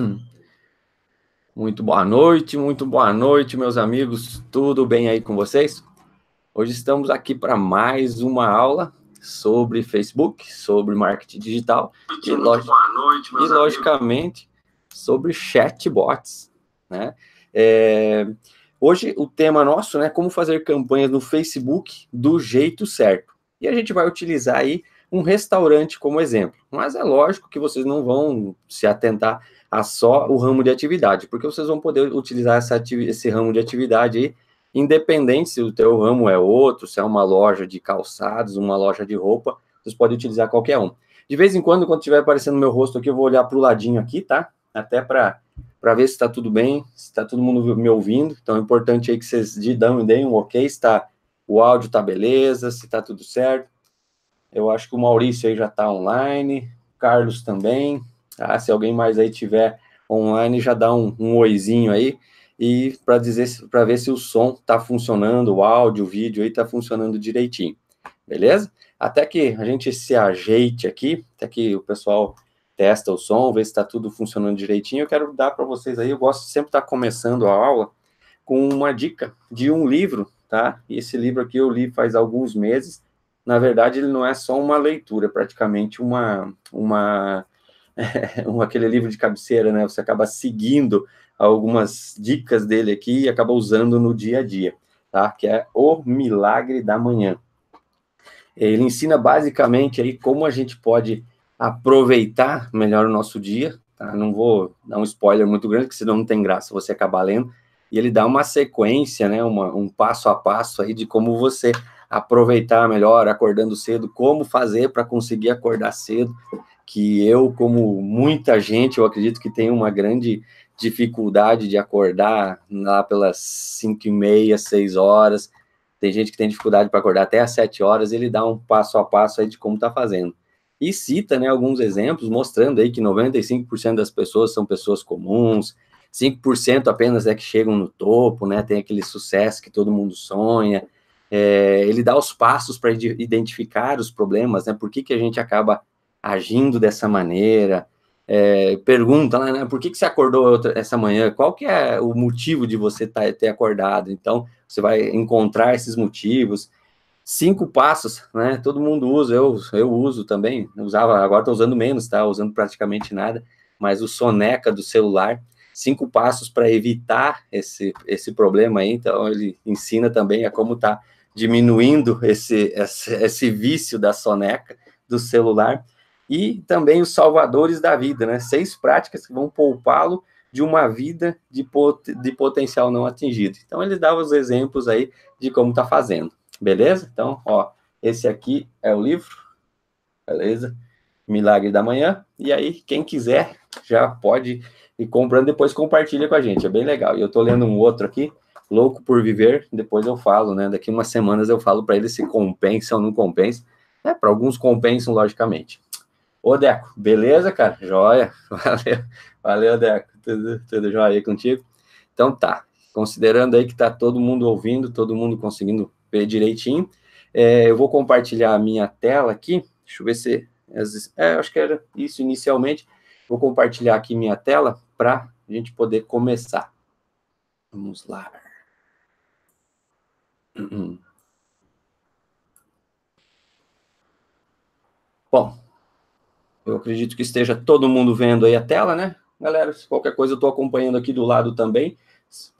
Hum. Muito boa noite, muito boa noite, meus amigos. Tudo bem aí com vocês? Hoje estamos aqui para mais uma aula sobre Facebook, sobre marketing digital e, log... noite, e logicamente sobre chatbots, né? É... Hoje o tema nosso né, é né, como fazer campanhas no Facebook do jeito certo. E a gente vai utilizar aí um restaurante como exemplo. Mas é lógico que vocês não vão se atentar a só o ramo de atividade, porque vocês vão poder utilizar essa, esse ramo de atividade aí, independente se o teu ramo é outro, se é uma loja de calçados, uma loja de roupa, vocês podem utilizar qualquer um. De vez em quando, quando estiver aparecendo meu rosto aqui, eu vou olhar para o ladinho aqui, tá? Até para ver se está tudo bem, se está todo mundo me ouvindo. Então é importante aí que vocês dão e deem um ok, está o áudio está beleza, se está tudo certo. Eu acho que o Maurício aí já está online, Carlos também. Ah, se alguém mais aí tiver online, já dá um, um oizinho aí e para dizer para ver se o som está funcionando, o áudio, o vídeo aí está funcionando direitinho, beleza? Até que a gente se ajeite aqui, até que o pessoal testa o som, vê se está tudo funcionando direitinho. Eu quero dar para vocês aí, eu gosto de sempre estar tá começando a aula com uma dica de um livro, tá? E esse livro aqui eu li faz alguns meses na verdade, ele não é só uma leitura, é praticamente uma, uma um, aquele livro de cabeceira, né? Você acaba seguindo algumas dicas dele aqui e acaba usando no dia a dia, tá? Que é o milagre da manhã. Ele ensina basicamente aí como a gente pode aproveitar melhor o nosso dia, tá? Não vou dar um spoiler muito grande, que senão não tem graça você acabar lendo. E ele dá uma sequência, né? Uma, um passo a passo aí de como você aproveitar melhor, acordando cedo, como fazer para conseguir acordar cedo, que eu, como muita gente, eu acredito que tem uma grande dificuldade de acordar lá pelas cinco e meia, seis horas. Tem gente que tem dificuldade para acordar até às sete horas, ele dá um passo a passo aí de como está fazendo e cita né, alguns exemplos mostrando aí que 95% das pessoas são pessoas comuns, 5% apenas é que chegam no topo, né, tem aquele sucesso que todo mundo sonha, é, ele dá os passos para identificar os problemas, né? Por que, que a gente acaba agindo dessa maneira? É, pergunta lá, né? Por que, que você acordou outra, essa manhã? Qual que é o motivo de você tá, ter acordado? Então, você vai encontrar esses motivos. Cinco passos, né? Todo mundo usa, eu, eu uso também. Usava, agora estou usando menos, tá? Usando praticamente nada. Mas o soneca do celular, cinco passos para evitar esse, esse problema aí. Então, ele ensina também a como tá diminuindo esse, esse, esse vício da soneca, do celular, e também os salvadores da vida, né? Seis práticas que vão poupá-lo de uma vida de, pot de potencial não atingido. Então, ele dava os exemplos aí de como tá fazendo, beleza? Então, ó, esse aqui é o livro, beleza? Milagre da Manhã. E aí, quem quiser já pode ir comprando, depois compartilha com a gente, é bem legal. E eu estou lendo um outro aqui, louco por viver, depois eu falo, né? Daqui umas semanas eu falo para ele se compensa ou não compensa. É, né? para alguns compensam, logicamente. Ô, Deco, beleza, cara? Joia. Valeu, valeu Deco. Tudo, tudo jóia aí contigo? Então tá. Considerando aí que tá todo mundo ouvindo, todo mundo conseguindo ver direitinho, é, eu vou compartilhar a minha tela aqui. Deixa eu ver se. É, acho que era isso inicialmente. Vou compartilhar aqui minha tela para a gente poder começar. Vamos lá. Uhum. Bom, eu acredito que esteja todo mundo vendo aí a tela, né? Galera, se qualquer coisa eu estou acompanhando aqui do lado também.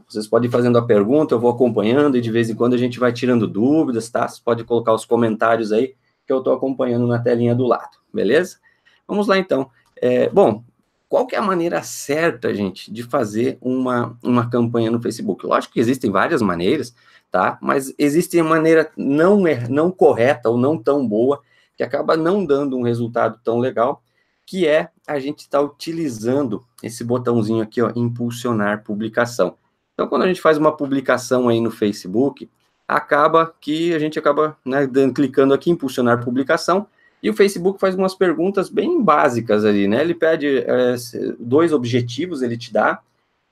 Vocês podem ir fazendo a pergunta, eu vou acompanhando e de vez em quando a gente vai tirando dúvidas, tá? Você pode colocar os comentários aí que eu estou acompanhando na telinha do lado, beleza? Vamos lá então. É, bom, qual que é a maneira certa, gente, de fazer uma, uma campanha no Facebook? Lógico que existem várias maneiras, tá? Mas existe uma maneira não, er, não correta ou não tão boa, que acaba não dando um resultado tão legal, que é a gente estar tá utilizando esse botãozinho aqui, ó, impulsionar publicação. Então, quando a gente faz uma publicação aí no Facebook, acaba que a gente acaba né, clicando aqui, impulsionar publicação, e o Facebook faz umas perguntas bem básicas ali, né? Ele pede é, dois objetivos, ele te dá,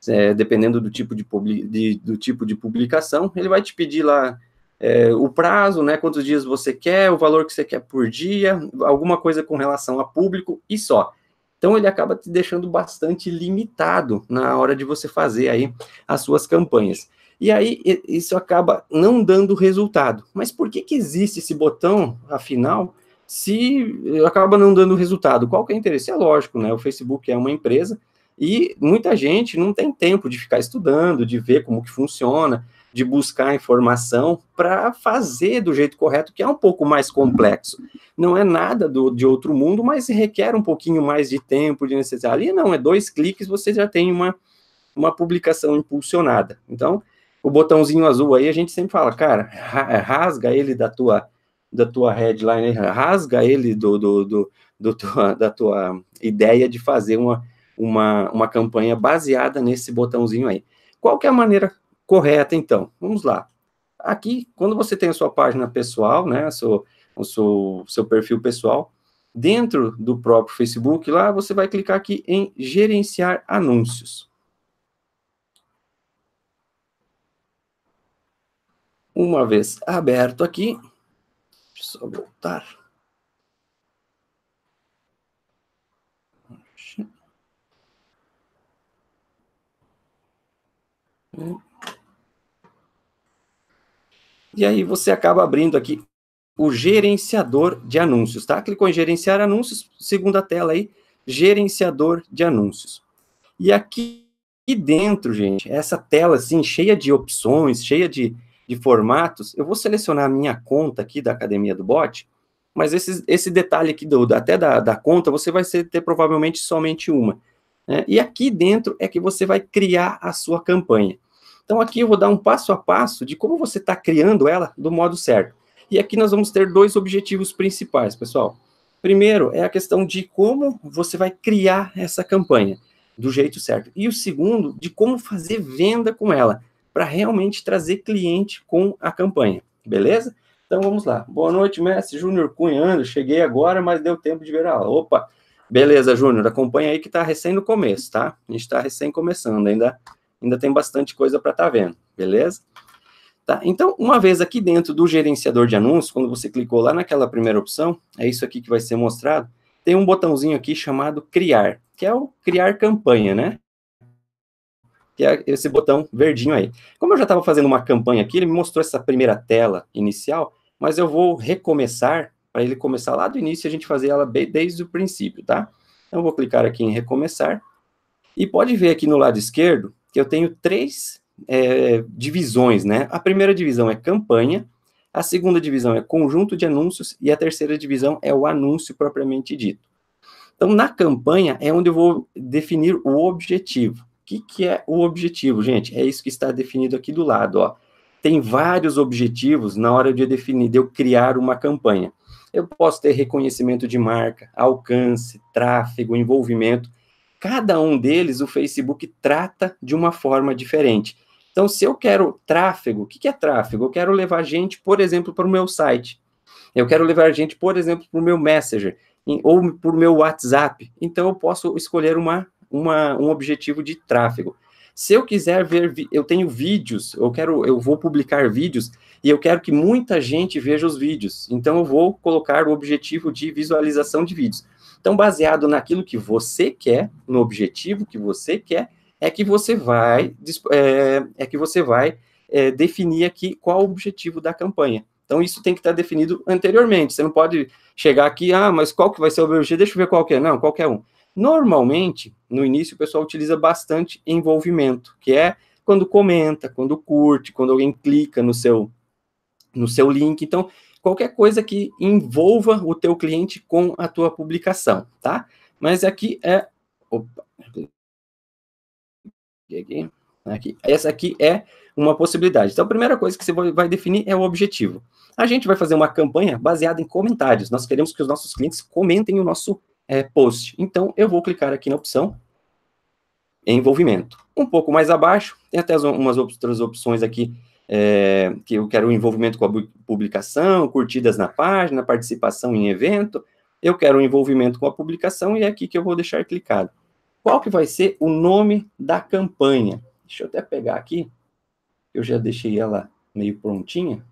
é, dependendo do tipo de, de, do tipo de publicação. Ele vai te pedir lá é, o prazo, né? Quantos dias você quer, o valor que você quer por dia, alguma coisa com relação a público e só. Então ele acaba te deixando bastante limitado na hora de você fazer aí as suas campanhas. E aí isso acaba não dando resultado. Mas por que, que existe esse botão, afinal? se acaba não dando resultado. Qual que é o interesse? É lógico, né? O Facebook é uma empresa e muita gente não tem tempo de ficar estudando, de ver como que funciona, de buscar informação para fazer do jeito correto, que é um pouco mais complexo. Não é nada do, de outro mundo, mas requer um pouquinho mais de tempo, de necessidade. Ali não, é dois cliques, você já tem uma, uma publicação impulsionada. Então, o botãozinho azul aí, a gente sempre fala, cara, rasga ele da tua da tua headline, rasga ele do, do, do, do tua, da tua ideia de fazer uma, uma, uma campanha baseada nesse botãozinho aí. Qual que é a maneira correta, então? Vamos lá. Aqui, quando você tem a sua página pessoal, né, a sua, o seu, seu perfil pessoal, dentro do próprio Facebook, lá você vai clicar aqui em gerenciar anúncios. Uma vez aberto aqui, só voltar. E aí você acaba abrindo aqui o gerenciador de anúncios, tá? Clicou em gerenciar anúncios, segunda tela aí, gerenciador de anúncios. E aqui dentro, gente, essa tela assim, cheia de opções, cheia de de formatos, eu vou selecionar a minha conta aqui da Academia do Bot, mas esse, esse detalhe aqui, do, até da, da conta, você vai ter provavelmente somente uma. Né? E aqui dentro é que você vai criar a sua campanha. Então, aqui eu vou dar um passo a passo de como você está criando ela do modo certo. E aqui nós vamos ter dois objetivos principais, pessoal. Primeiro é a questão de como você vai criar essa campanha do jeito certo. E o segundo, de como fazer venda com ela para realmente trazer cliente com a campanha, beleza? Então vamos lá. Boa noite, mestre Júnior Cunhando. Cheguei agora, mas deu tempo de ver a aula. Opa, beleza, Júnior. Acompanha aí que está recém no começo, tá? A gente está recém começando, ainda, ainda tem bastante coisa para estar tá vendo, beleza? Tá? Então, uma vez aqui dentro do gerenciador de anúncios, quando você clicou lá naquela primeira opção, é isso aqui que vai ser mostrado, tem um botãozinho aqui chamado criar, que é o criar campanha, né? que é esse botão verdinho aí. Como eu já estava fazendo uma campanha aqui, ele me mostrou essa primeira tela inicial, mas eu vou recomeçar para ele começar lá do início e a gente fazer ela desde o princípio, tá? Então, eu vou clicar aqui em recomeçar. E pode ver aqui no lado esquerdo que eu tenho três é, divisões, né? A primeira divisão é campanha, a segunda divisão é conjunto de anúncios e a terceira divisão é o anúncio propriamente dito. Então, na campanha é onde eu vou definir o objetivo que, que é o objetivo, gente? É isso que está definido aqui do lado, ó. Tem vários objetivos na hora de eu definir, de eu criar uma campanha. Eu posso ter reconhecimento de marca, alcance, tráfego, envolvimento. Cada um deles o Facebook trata de uma forma diferente. Então, se eu quero tráfego, o que, que é tráfego? Eu quero levar gente, por exemplo, para o meu site. Eu quero levar gente, por exemplo, para o meu Messenger ou para o meu WhatsApp. Então, eu posso escolher uma uma, um objetivo de tráfego. Se eu quiser ver, eu tenho vídeos, eu quero, eu vou publicar vídeos e eu quero que muita gente veja os vídeos. Então eu vou colocar o objetivo de visualização de vídeos. Então, baseado naquilo que você quer, no objetivo que você quer, é que você vai é, é que você vai é, definir aqui qual o objetivo da campanha. Então, isso tem que estar definido anteriormente. Você não pode chegar aqui, ah, mas qual que vai ser o objetivo? Deixa eu ver qual que é. Não, qualquer um. Normalmente, no início, o pessoal utiliza bastante envolvimento, que é quando comenta, quando curte, quando alguém clica no seu, no seu link. Então, qualquer coisa que envolva o teu cliente com a tua publicação, tá? Mas aqui é... Opa, aqui, aqui. Essa aqui é uma possibilidade. Então, a primeira coisa que você vai definir é o objetivo. A gente vai fazer uma campanha baseada em comentários. Nós queremos que os nossos clientes comentem o nosso é, post. Então, eu vou clicar aqui na opção envolvimento. Um pouco mais abaixo, tem até umas outras opções aqui é, que eu quero envolvimento com a publicação, curtidas na página, participação em evento. Eu quero envolvimento com a publicação e é aqui que eu vou deixar clicado. Qual que vai ser o nome da campanha? Deixa eu até pegar aqui, eu já deixei ela meio prontinha.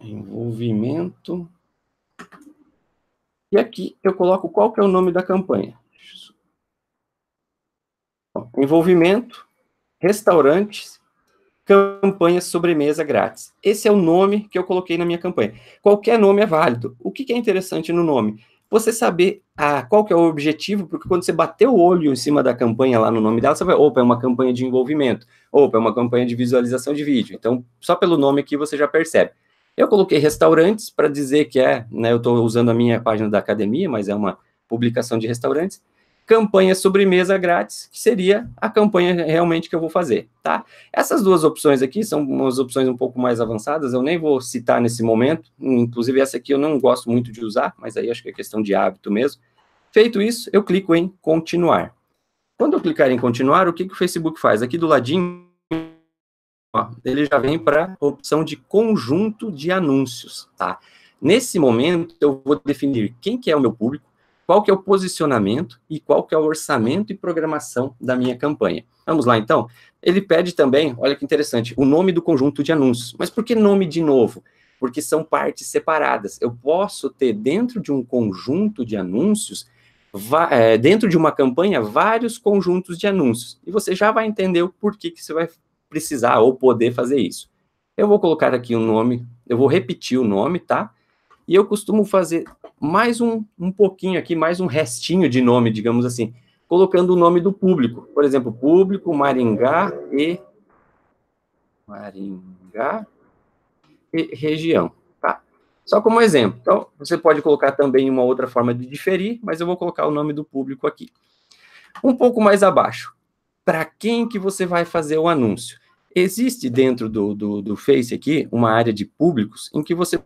Envolvimento e aqui eu coloco qual que é o nome da campanha. Bom, envolvimento, restaurantes, campanha sobremesa grátis. Esse é o nome que eu coloquei na minha campanha. Qualquer nome é válido. O que, que é interessante no nome? Você saber ah, qual que é o objetivo, porque quando você bater o olho em cima da campanha lá no nome dela, você vai, opa, é uma campanha de envolvimento, opa, é uma campanha de visualização de vídeo. Então, só pelo nome aqui você já percebe. Eu coloquei restaurantes para dizer que é, né, eu estou usando a minha página da academia, mas é uma publicação de restaurantes. Campanha sobremesa grátis, que seria a campanha realmente que eu vou fazer, tá? Essas duas opções aqui são umas opções um pouco mais avançadas, eu nem vou citar nesse momento, inclusive essa aqui eu não gosto muito de usar, mas aí acho que é questão de hábito mesmo. Feito isso, eu clico em continuar. Quando eu clicar em continuar, o que, que o Facebook faz? Aqui do ladinho ó, ele já vem para a opção de conjunto de anúncios, tá? Nesse momento, eu vou definir quem que é o meu público, qual que é o posicionamento e qual que é o orçamento e programação da minha campanha. Vamos lá, então. Ele pede também, olha que interessante, o nome do conjunto de anúncios. Mas por que nome de novo? Porque são partes separadas. Eu posso ter dentro de um conjunto de anúncios, eh, dentro de uma campanha, vários conjuntos de anúncios. E você já vai entender o porquê que você vai precisar ou poder fazer isso. Eu vou colocar aqui o um nome, eu vou repetir o nome, tá? E eu costumo fazer mais um, um pouquinho aqui, mais um restinho de nome, digamos assim, colocando o nome do público. Por exemplo, público Maringá e Maringá e região, tá? Só como exemplo. Então, você pode colocar também uma outra forma de diferir, mas eu vou colocar o nome do público aqui. Um pouco mais abaixo, para quem que você vai fazer o anúncio. Existe dentro do, do, do Face aqui uma área de públicos em que você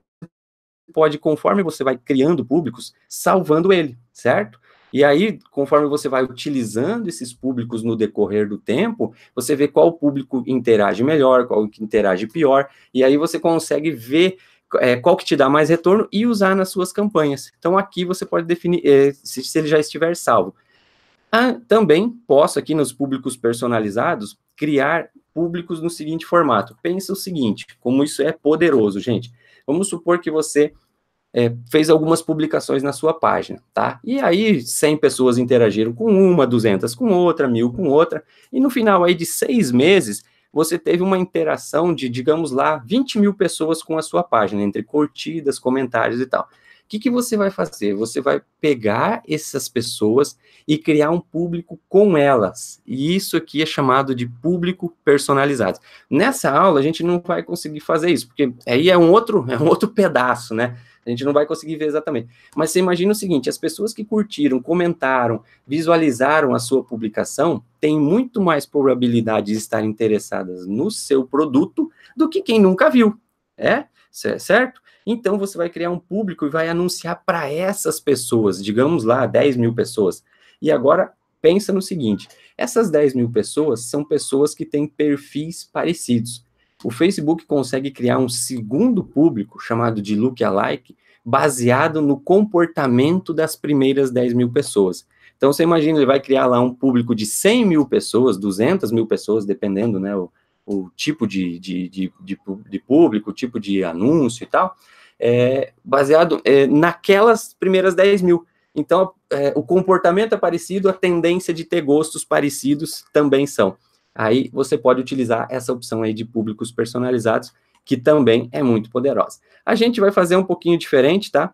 pode, conforme você vai criando públicos, salvando ele, certo? E aí, conforme você vai utilizando esses públicos no decorrer do tempo, você vê qual público interage melhor, qual que interage pior, e aí você consegue ver é, qual que te dá mais retorno e usar nas suas campanhas. Então, aqui você pode definir é, se, se ele já estiver salvo. Ah, também posso aqui nos públicos personalizados criar públicos no seguinte formato. Pensa o seguinte, como isso é poderoso, gente. Vamos supor que você é, fez algumas publicações na sua página, tá? E aí 100 pessoas interagiram com uma, 200 com outra, mil com outra, e no final aí de seis meses você teve uma interação de, digamos lá, 20 mil pessoas com a sua página, entre curtidas, comentários e tal que, que você vai fazer? Você vai pegar essas pessoas e criar um público com elas. E isso aqui é chamado de público personalizado. Nessa aula, a gente não vai conseguir fazer isso, porque aí é um outro, é um outro pedaço, né? A gente não vai conseguir ver exatamente. Mas você imagina o seguinte: as pessoas que curtiram, comentaram, visualizaram a sua publicação têm muito mais probabilidade de estar interessadas no seu produto do que quem nunca viu. É? Certo? Então você vai criar um público e vai anunciar para essas pessoas, digamos lá, 10 mil pessoas. E agora pensa no seguinte: essas 10 mil pessoas são pessoas que têm perfis parecidos. O Facebook consegue criar um segundo público, chamado de lookalike, baseado no comportamento das primeiras 10 mil pessoas. Então, você imagina, ele vai criar lá um público de 100 mil pessoas, 200 mil pessoas, dependendo, né, o, o tipo de, de, de, de público, o tipo de anúncio e tal, é, baseado é, naquelas primeiras 10 mil. Então, é, o comportamento é parecido, a tendência de ter gostos parecidos também são. Aí você pode utilizar essa opção aí de públicos personalizados, que também é muito poderosa. A gente vai fazer um pouquinho diferente, tá?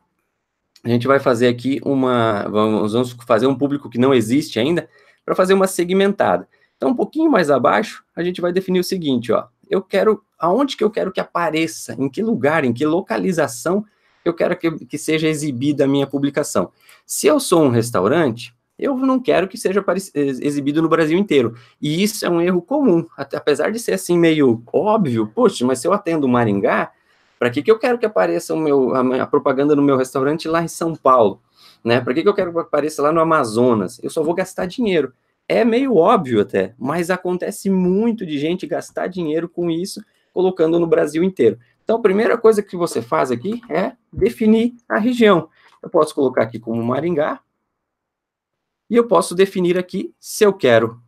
A gente vai fazer aqui uma. Vamos, vamos fazer um público que não existe ainda, para fazer uma segmentada. Então, um pouquinho mais abaixo, a gente vai definir o seguinte, ó. Eu quero, aonde que eu quero que apareça, em que lugar, em que localização eu quero que, que seja exibida a minha publicação. Se eu sou um restaurante, eu não quero que seja eh, exibido no Brasil inteiro. E isso é um erro comum, até, apesar de ser assim meio óbvio, poxa, mas se eu atendo Maringá, para que, que eu quero que apareça o meu, a, a propaganda no meu restaurante lá em São Paulo? Né? Para que, que eu quero que apareça lá no Amazonas? Eu só vou gastar dinheiro. É meio óbvio até, mas acontece muito de gente gastar dinheiro com isso, colocando no Brasil inteiro. Então, a primeira coisa que você faz aqui é definir a região. Eu posso colocar aqui como Maringá, e eu posso definir aqui, se eu quero,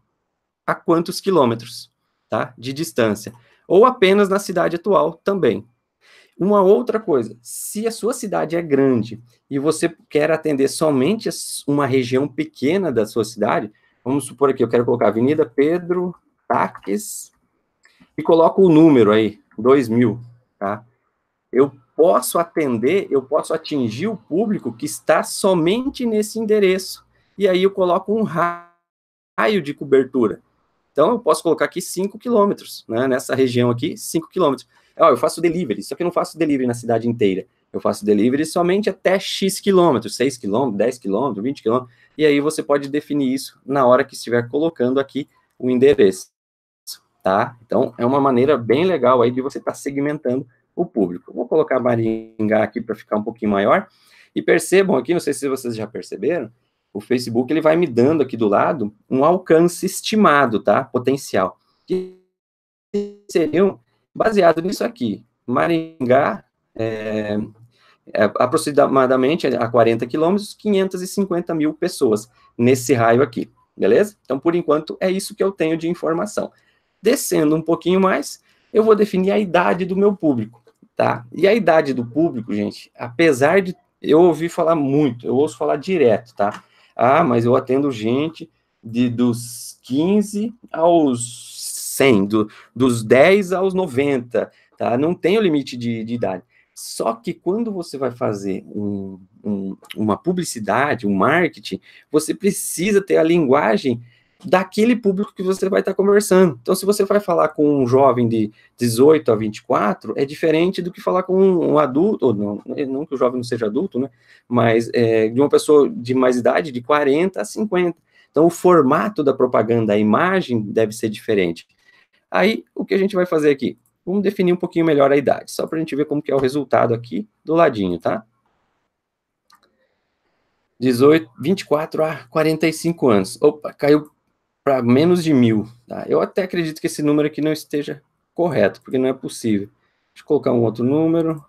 a quantos quilômetros tá, de distância. Ou apenas na cidade atual também. Uma outra coisa, se a sua cidade é grande e você quer atender somente uma região pequena da sua cidade, Vamos supor aqui, eu quero colocar Avenida Pedro Taques e coloco o número aí, 2000, tá? Eu posso atender, eu posso atingir o público que está somente nesse endereço. E aí eu coloco um raio de cobertura. Então eu posso colocar aqui 5 quilômetros, né? Nessa região aqui, 5 quilômetros. eu faço delivery, só que eu não faço delivery na cidade inteira. Eu faço delivery somente até X quilômetros, 6 quilômetros, 10 quilômetros, 20 quilômetros, e aí você pode definir isso na hora que estiver colocando aqui o endereço, tá? Então, é uma maneira bem legal aí de você estar tá segmentando o público. vou colocar Maringá aqui para ficar um pouquinho maior, e percebam aqui, não sei se vocês já perceberam, o Facebook ele vai me dando aqui do lado um alcance estimado, tá? Potencial. Que seriam baseado nisso aqui. Maringá é, é, aproximadamente é, a 40 quilômetros, 550 mil pessoas nesse raio aqui, beleza? Então, por enquanto, é isso que eu tenho de informação. Descendo um pouquinho mais, eu vou definir a idade do meu público, tá? E a idade do público, gente, apesar de eu ouvir falar muito, eu ouço falar direto, tá? Ah, mas eu atendo gente de dos 15 aos 100, do, dos 10 aos 90, tá? Não tem o limite de, de idade. Só que quando você vai fazer um, um, uma publicidade, um marketing, você precisa ter a linguagem daquele público que você vai estar conversando. Então, se você vai falar com um jovem de 18 a 24, é diferente do que falar com um adulto, ou não, é, não que o jovem não seja adulto, né? Mas é, de uma pessoa de mais idade, de 40 a 50. Então, o formato da propaganda, a imagem deve ser diferente. Aí, o que a gente vai fazer aqui? Vamos definir um pouquinho melhor a idade, só para a gente ver como que é o resultado aqui do ladinho, tá? 18, 24 a 45 anos. Opa, caiu para menos de mil. Tá? Eu até acredito que esse número aqui não esteja correto, porque não é possível. Deixa eu colocar um outro número.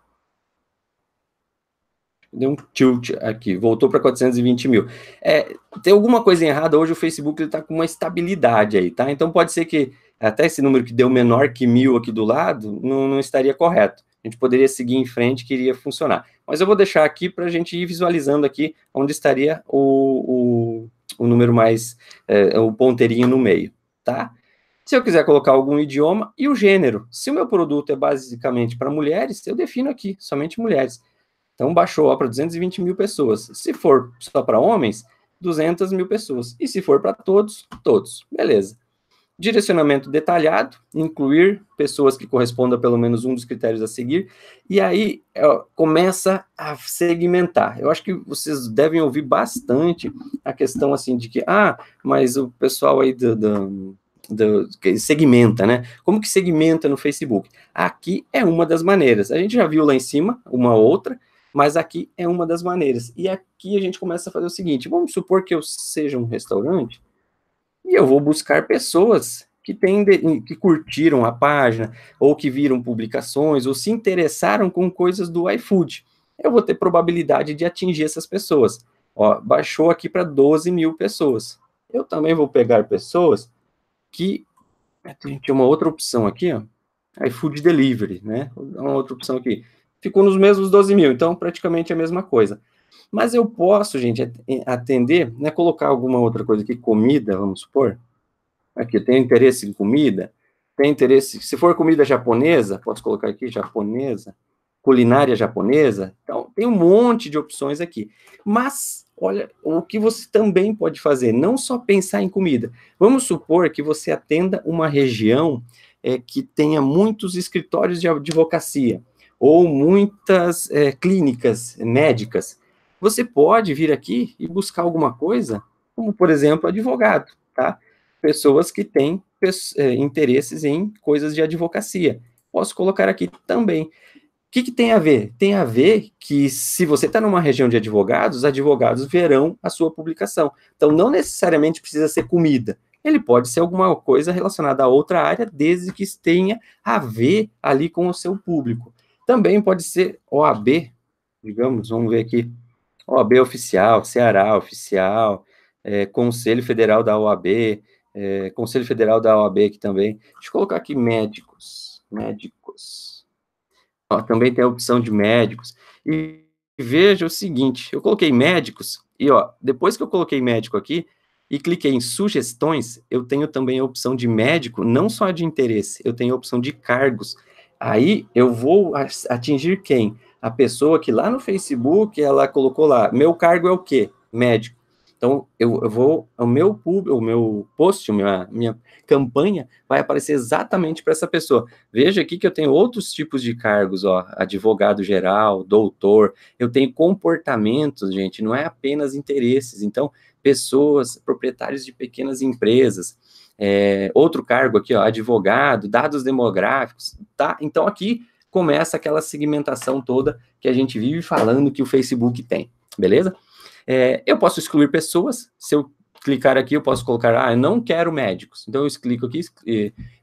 Deu um tilt aqui, voltou para 420 mil. É, tem alguma coisa errada hoje, o Facebook está com uma estabilidade aí, tá? Então pode ser que até esse número que deu menor que mil aqui do lado, não, não estaria correto. A gente poderia seguir em frente que iria funcionar. Mas eu vou deixar aqui para a gente ir visualizando aqui onde estaria o, o, o número mais, é, o ponteirinho no meio, tá? Se eu quiser colocar algum idioma e o gênero. Se o meu produto é basicamente para mulheres, eu defino aqui, somente mulheres. Então, baixou para 220 mil pessoas. Se for só para homens, 200 mil pessoas. E se for para todos, todos. Beleza direcionamento detalhado, incluir pessoas que correspondam a pelo menos um dos critérios a seguir, e aí ó, começa a segmentar. Eu acho que vocês devem ouvir bastante a questão assim de que, ah, mas o pessoal aí do, do, do, que segmenta, né? Como que segmenta no Facebook? Aqui é uma das maneiras. A gente já viu lá em cima uma outra, mas aqui é uma das maneiras. E aqui a gente começa a fazer o seguinte: vamos supor que eu seja um restaurante e eu vou buscar pessoas que, tem que curtiram a página, ou que viram publicações, ou se interessaram com coisas do iFood. Eu vou ter probabilidade de atingir essas pessoas. Ó, baixou aqui para 12 mil pessoas. Eu também vou pegar pessoas que. É, tem uma outra opção aqui, ó. iFood Delivery, né? Uma outra opção aqui. Ficou nos mesmos 12 mil, então praticamente a mesma coisa. Mas eu posso, gente, atender, né, colocar alguma outra coisa aqui, comida, vamos supor. Aqui, eu tenho interesse em comida, tem interesse, se for comida japonesa, posso colocar aqui, japonesa, culinária japonesa. Então, tem um monte de opções aqui. Mas, olha, o que você também pode fazer, não só pensar em comida. Vamos supor que você atenda uma região é, que tenha muitos escritórios de advocacia ou muitas é, clínicas médicas. Você pode vir aqui e buscar alguma coisa, como por exemplo advogado, tá? Pessoas que têm é, interesses em coisas de advocacia. Posso colocar aqui também. O que, que tem a ver? Tem a ver que se você está numa região de advogados, advogados verão a sua publicação. Então, não necessariamente precisa ser comida ele pode ser alguma coisa relacionada a outra área, desde que tenha a ver ali com o seu público. Também pode ser OAB, digamos, vamos ver aqui, OAB oficial, Ceará oficial, é, Conselho Federal da OAB, é, Conselho Federal da OAB aqui também. Deixa eu colocar aqui médicos, médicos. Ó, também tem a opção de médicos. E veja o seguinte, eu coloquei médicos, e ó, depois que eu coloquei médico aqui, e cliquei em sugestões, eu tenho também a opção de médico, não só de interesse, eu tenho a opção de cargos. Aí eu vou atingir quem? a pessoa que lá no Facebook ela colocou lá, meu cargo é o quê? Médico. Então, eu, eu vou, o meu pub, o meu post, minha, minha campanha vai aparecer exatamente para essa pessoa. Veja aqui que eu tenho outros tipos de cargos, ó, advogado geral, doutor, eu tenho comportamentos, gente, não é apenas interesses. Então, pessoas, proprietários de pequenas empresas, é, outro cargo aqui, ó, advogado, dados demográficos, tá? Então, aqui começa aquela segmentação toda que a gente vive falando que o Facebook tem, beleza? É, eu posso excluir pessoas, se eu clicar aqui, eu posso colocar, ah, eu não quero médicos. Então, eu clico aqui,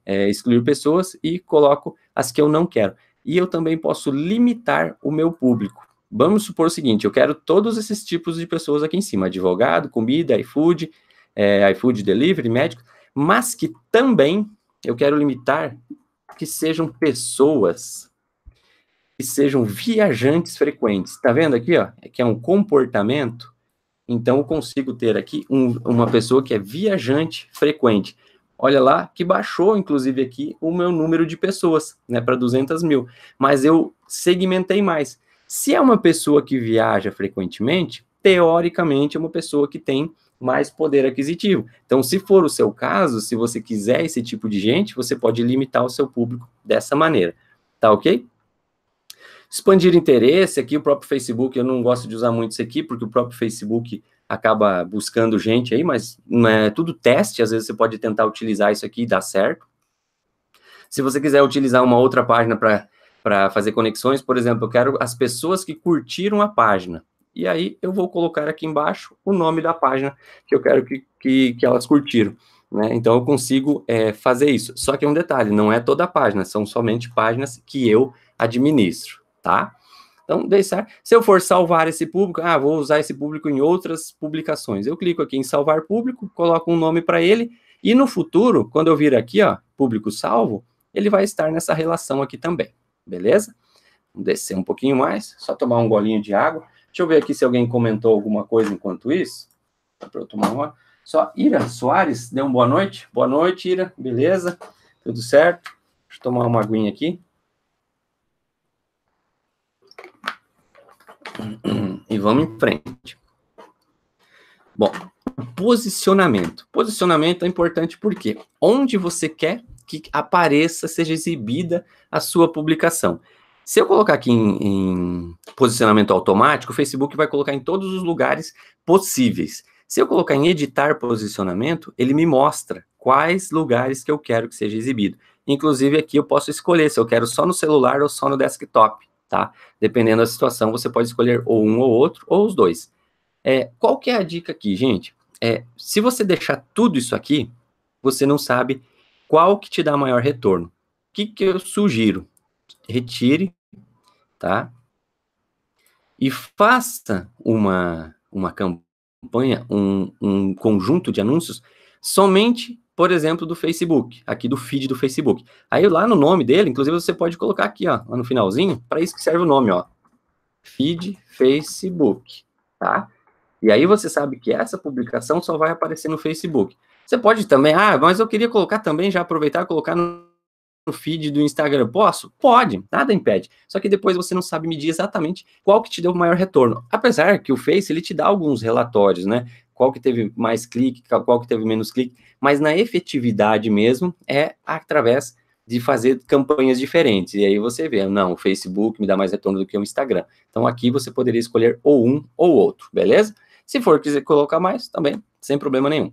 é, excluir pessoas e coloco as que eu não quero. E eu também posso limitar o meu público. Vamos supor o seguinte, eu quero todos esses tipos de pessoas aqui em cima, advogado, comida, iFood, é, iFood Delivery, médico, mas que também eu quero limitar que sejam pessoas que sejam viajantes frequentes. Está vendo aqui, ó? É que é um comportamento. Então, eu consigo ter aqui um, uma pessoa que é viajante frequente. Olha lá, que baixou, inclusive, aqui o meu número de pessoas, né, para 200 mil. Mas eu segmentei mais. Se é uma pessoa que viaja frequentemente, teoricamente é uma pessoa que tem mais poder aquisitivo. Então, se for o seu caso, se você quiser esse tipo de gente, você pode limitar o seu público dessa maneira. Tá ok? expandir interesse aqui, o próprio Facebook, eu não gosto de usar muito isso aqui, porque o próprio Facebook acaba buscando gente aí, mas é tudo teste, às vezes você pode tentar utilizar isso aqui e dar certo. Se você quiser utilizar uma outra página para fazer conexões, por exemplo, eu quero as pessoas que curtiram a página. E aí eu vou colocar aqui embaixo o nome da página que eu quero que, que, que elas curtiram. Né? Então eu consigo é, fazer isso. Só que é um detalhe, não é toda a página, são somente páginas que eu administro tá? Então, deixar. Se eu for salvar esse público, ah, vou usar esse público em outras publicações. Eu clico aqui em salvar público, coloco um nome para ele, e no futuro, quando eu vir aqui, ó, público salvo, ele vai estar nessa relação aqui também, beleza? Vamos descer um pouquinho mais, só tomar um golinho de água. Deixa eu ver aqui se alguém comentou alguma coisa enquanto isso. Para eu tomar uma. Só Ira Soares, deu uma boa noite. Boa noite, Ira. Beleza? Tudo certo? Deixa eu tomar uma aguinha aqui. E vamos em frente. Bom, posicionamento. Posicionamento é importante porque onde você quer que apareça, seja exibida a sua publicação. Se eu colocar aqui em, em, posicionamento automático, o Facebook vai colocar em todos os lugares possíveis. Se eu colocar em editar posicionamento, ele me mostra quais lugares que eu quero que seja exibido. Inclusive aqui eu posso escolher se eu quero só no celular ou só no desktop tá? Dependendo da situação, você pode escolher ou um ou outro, ou os dois. É, qual que é a dica aqui, gente? É, se você deixar tudo isso aqui, você não sabe qual que te dá maior retorno. O que, que eu sugiro? Retire, tá? E faça uma, uma campanha, um, um conjunto de anúncios somente por exemplo, do Facebook, aqui do feed do Facebook. Aí lá no nome dele, inclusive você pode colocar aqui, ó, lá no finalzinho, para isso que serve o nome, ó. Feed Facebook, tá? E aí você sabe que essa publicação só vai aparecer no Facebook. Você pode também, ah, mas eu queria colocar também, já aproveitar e colocar no no feed do Instagram? Posso? Pode, nada impede. Só que depois você não sabe medir exatamente qual que te deu o maior retorno. Apesar que o Face, ele te dá alguns relatórios, né? qual que teve mais clique, qual que teve menos clique, mas na efetividade mesmo é através de fazer campanhas diferentes. E aí você vê, não, o Facebook me dá mais retorno do que o Instagram. Então aqui você poderia escolher ou um ou outro, beleza? Se for quiser colocar mais, também, sem problema nenhum.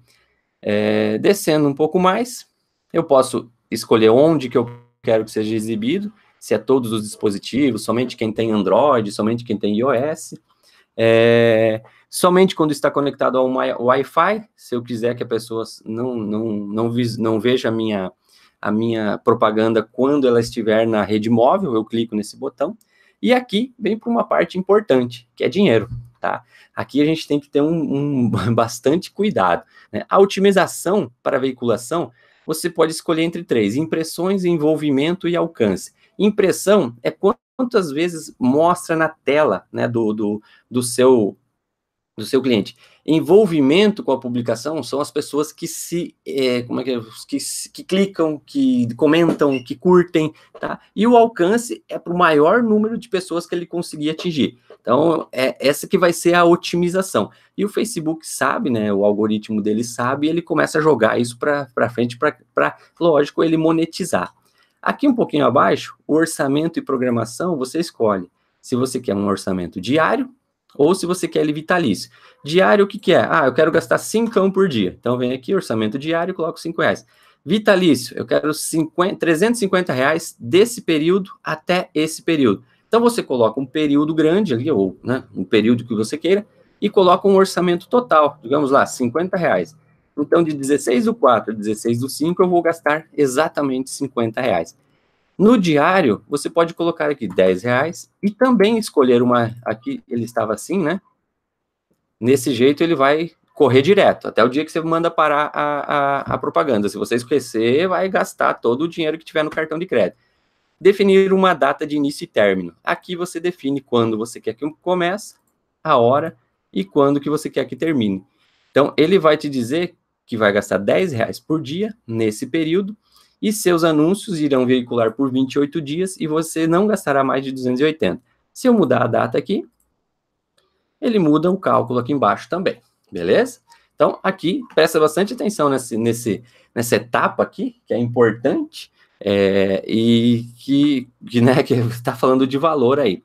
É, descendo um pouco mais, eu posso escolher onde que eu quero que seja exibido, se é todos os dispositivos, somente quem tem Android, somente quem tem iOS. É, Somente quando está conectado ao Wi-Fi, se eu quiser que a pessoa não, não, não, não veja a minha, a minha propaganda quando ela estiver na rede móvel, eu clico nesse botão. E aqui vem para uma parte importante, que é dinheiro. Tá? Aqui a gente tem que ter um, um bastante cuidado. Né? A otimização para veiculação, você pode escolher entre três: impressões, envolvimento e alcance. Impressão é quantas vezes mostra na tela né, do, do, do seu do seu cliente. Envolvimento com a publicação são as pessoas que se, é, como é que, é, que, que clicam, que comentam, que curtem, tá? E o alcance é para o maior número de pessoas que ele conseguir atingir. Então, é essa que vai ser a otimização. E o Facebook sabe, né? O algoritmo dele sabe, e ele começa a jogar isso para frente para, lógico, ele monetizar. Aqui um pouquinho abaixo, orçamento e programação, você escolhe se você quer um orçamento diário, ou se você quer ele vitalício. Diário, o que, que é? Ah, eu quero gastar 5 por dia. Então vem aqui, orçamento diário, coloco 5 reais. Vitalício, eu quero 50, 350 reais desse período até esse período. Então você coloca um período grande ali, ou né, um período que você queira, e coloca um orçamento total, digamos lá, 50 reais. Então, de 16 do 4 a 16 do 5, eu vou gastar exatamente 50 reais. No diário, você pode colocar aqui 10 reais e também escolher uma. Aqui ele estava assim, né? Nesse jeito ele vai correr direto, até o dia que você manda parar a, a, a propaganda. Se você esquecer, vai gastar todo o dinheiro que tiver no cartão de crédito. Definir uma data de início e término. Aqui você define quando você quer que comece, a hora e quando que você quer que termine. Então, ele vai te dizer que vai gastar 10 reais por dia nesse período e seus anúncios irão veicular por 28 dias e você não gastará mais de 280. Se eu mudar a data aqui, ele muda o cálculo aqui embaixo também, beleza? Então, aqui, presta bastante atenção nesse, nesse, nessa etapa aqui, que é importante, é, e que, que né, que está falando de valor aí.